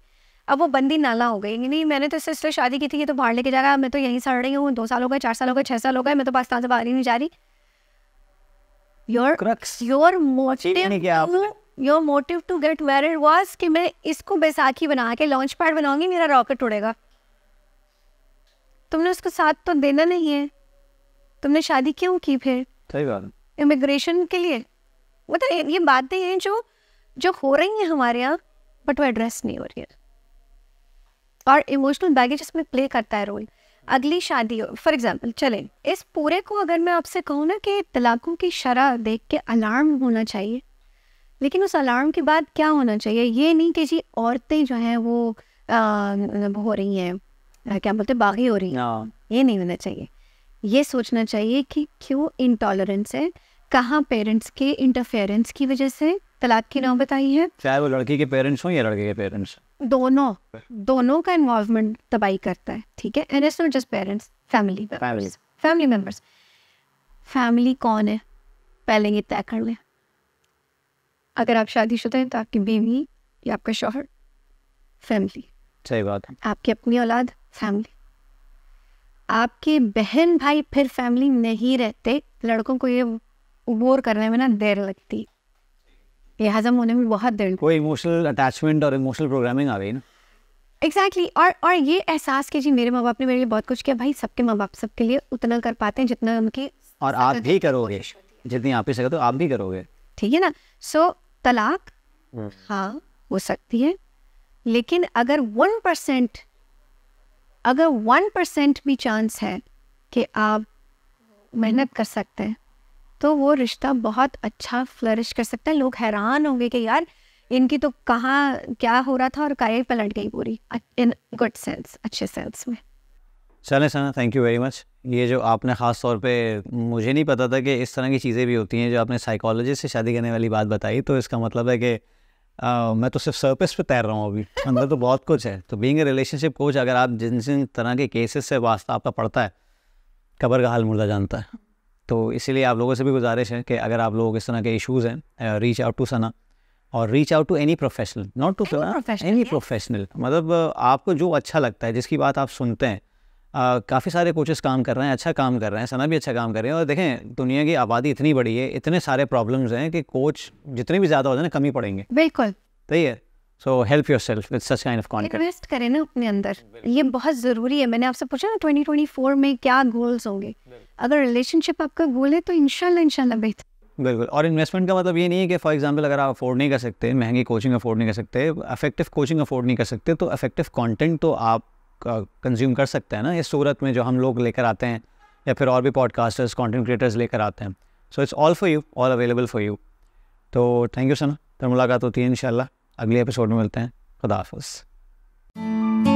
अब वो बंदी नाला हो गई नहीं मैंने तो सिस्टर शादी की थी कि तो बाहर लेके जा रहा मैं तो यहीं सड़ रही हूँ दो साल हो गए चार साल हो गए छः साल हो गए मैं तो पाकिस्तान से बाहर ही नहीं जा रही your your motive your motive to get married was कि मैं इसको बैसाखी बना के लॉन्च पैड बनाऊंगी मेरा रॉकेट उड़ेगा तुमने उसको साथ तो देना नहीं है तुमने शादी क्यों की फिर सही बात इमिग्रेशन के लिए मतलब ये बातें हैं जो जो हो रही हैं हमारे यहाँ बट वो एड्रेस नहीं हो रही है और इमोशनल बैगेज इसमें प्ले करता है रोल अगली शादी फॉर एग्जाम्पल चले इस पूरे को अगर मैं आपसे कहूँ ना कि तलाकों की शरह देख के अलार्म होना चाहिए लेकिन उस अलार्म के बाद क्या होना चाहिए ये नहीं कि जी औरतें जो हैं वो आ, मतलब हो रही हैं क्या बोलते बागी हो रही हैं हाँ। ये नहीं होना चाहिए ये सोचना चाहिए कि क्यों इनटॉलरेंस है कहाँ पेरेंट्स के इंटरफेरेंस की वजह से तलाक की नौबत आई है चाहे वो लड़की के पेरेंट्स हो या लड़के के पेरेंट्स दोनों दोनों का इन्वॉल्वमेंट तबाही करता है ठीक है and it's not just parents family family members family कौन है पहले ये तय कर लें अगर आप शादीशुदा हैं तो आपकी बीवी या आपका शोहर फैमिली सही बात है आपकी अपनी औलाद फैमिली आपके बहन भाई फिर फैमिली नहीं रहते लड़कों को ये बोर करने में ना देर लगती ये हजम होने में बहुत देर कोई इमोशनल अटैचमेंट और इमोशनल प्रोग्रामिंग आ गई ना एग्जैक्टली exactly. और और ये एहसास कि जी मेरे माँ बाप ने मेरे लिए बहुत कुछ किया भाई सबके माँ बाप सबके लिए उतना कर पाते हैं जितना उनकी और आप भी करोगे जितनी आप ही सकते तो आप भी करोगे ठीक है ना सो so, तलाक हम्म। हाँ हो सकती है लेकिन अगर वन परसेंट अगर वन परसेंट भी चांस है कि आप मेहनत कर सकते हैं तो वो रिश्ता बहुत अच्छा फ्लरिश कर सकता है लोग हैरान होंगे कि यार इनकी तो कहाँ क्या हो रहा था और काय पलट गई पूरी इन गुड सेंस अच्छे सेंस में चले sir thank you very much ये जो आपने ख़ास तौर पे मुझे नहीं पता था कि इस तरह की चीज़ें भी होती हैं जो आपने साइकोलॉजिस्ट से शादी करने वाली बात बताई तो इसका मतलब है कि Uh, मैं तो सिर्फ सर्विस पे तैर रहा हूँ अभी अंदर तो बहुत कुछ है तो बीइंग रिलेशनशिप कोच अगर आप जिन जिन तरह के केसेस से वास्ता आपका पड़ता है कबर का हाल मुर्दा जानता है तो इसीलिए आप लोगों से भी गुजारिश है कि अगर आप लोगों इस तरह के इशूज़ हैं रीच आउट टू सना और reach out to any professional not to any professional मतलब आपको जो अच्छा लगता है जिसकी बात आप सुनते हैं काफ़ी सारे कोचेस काम कर रहे हैं अच्छा काम कर रहे हैं सना भी अच्छा काम कर रहे हैं और देखें दुनिया की आबादी इतनी बड़ी है इतने सारे प्रॉब्लम्स हैं कि कोच जितने भी ज़्यादा हो जाए ना कमी पड़ेंगे बिल्कुल सही है so help yourself with such kind of confidence invest करें ना अपने अंदर ये बहुत ज़रूरी है मैंने आपसे पूछा ना 2024 में क्या गोल्स होंगे अगर रिलेशनशिप आपका गोल है तो इनशाला इनशाला बेहतर बिल्कुल और इन्वेस्टमेंट का मतलब ये नहीं है कि फॉर एग्जांपल अगर आप अफोर्ड नहीं कर सकते महंगी कोचिंग अफोर्ड नहीं कर सकते इफेक्टिव कोचिंग अफोर्ड नहीं कर सकते तो इफेक्टिव कंटेंट तो आप कंज्यूम कर सकते हैं ना इस सूरत में जो हम लोग लेकर आते हैं या फिर और भी पॉडकास्टर्स कंटेंट क्रिएटर्स लेकर आते हैं so it's all for you all available for you तो थैंक यू सना फिर मुलाकात होती है इन अगले एपिसोड में मिलते हैं खुदा हाफ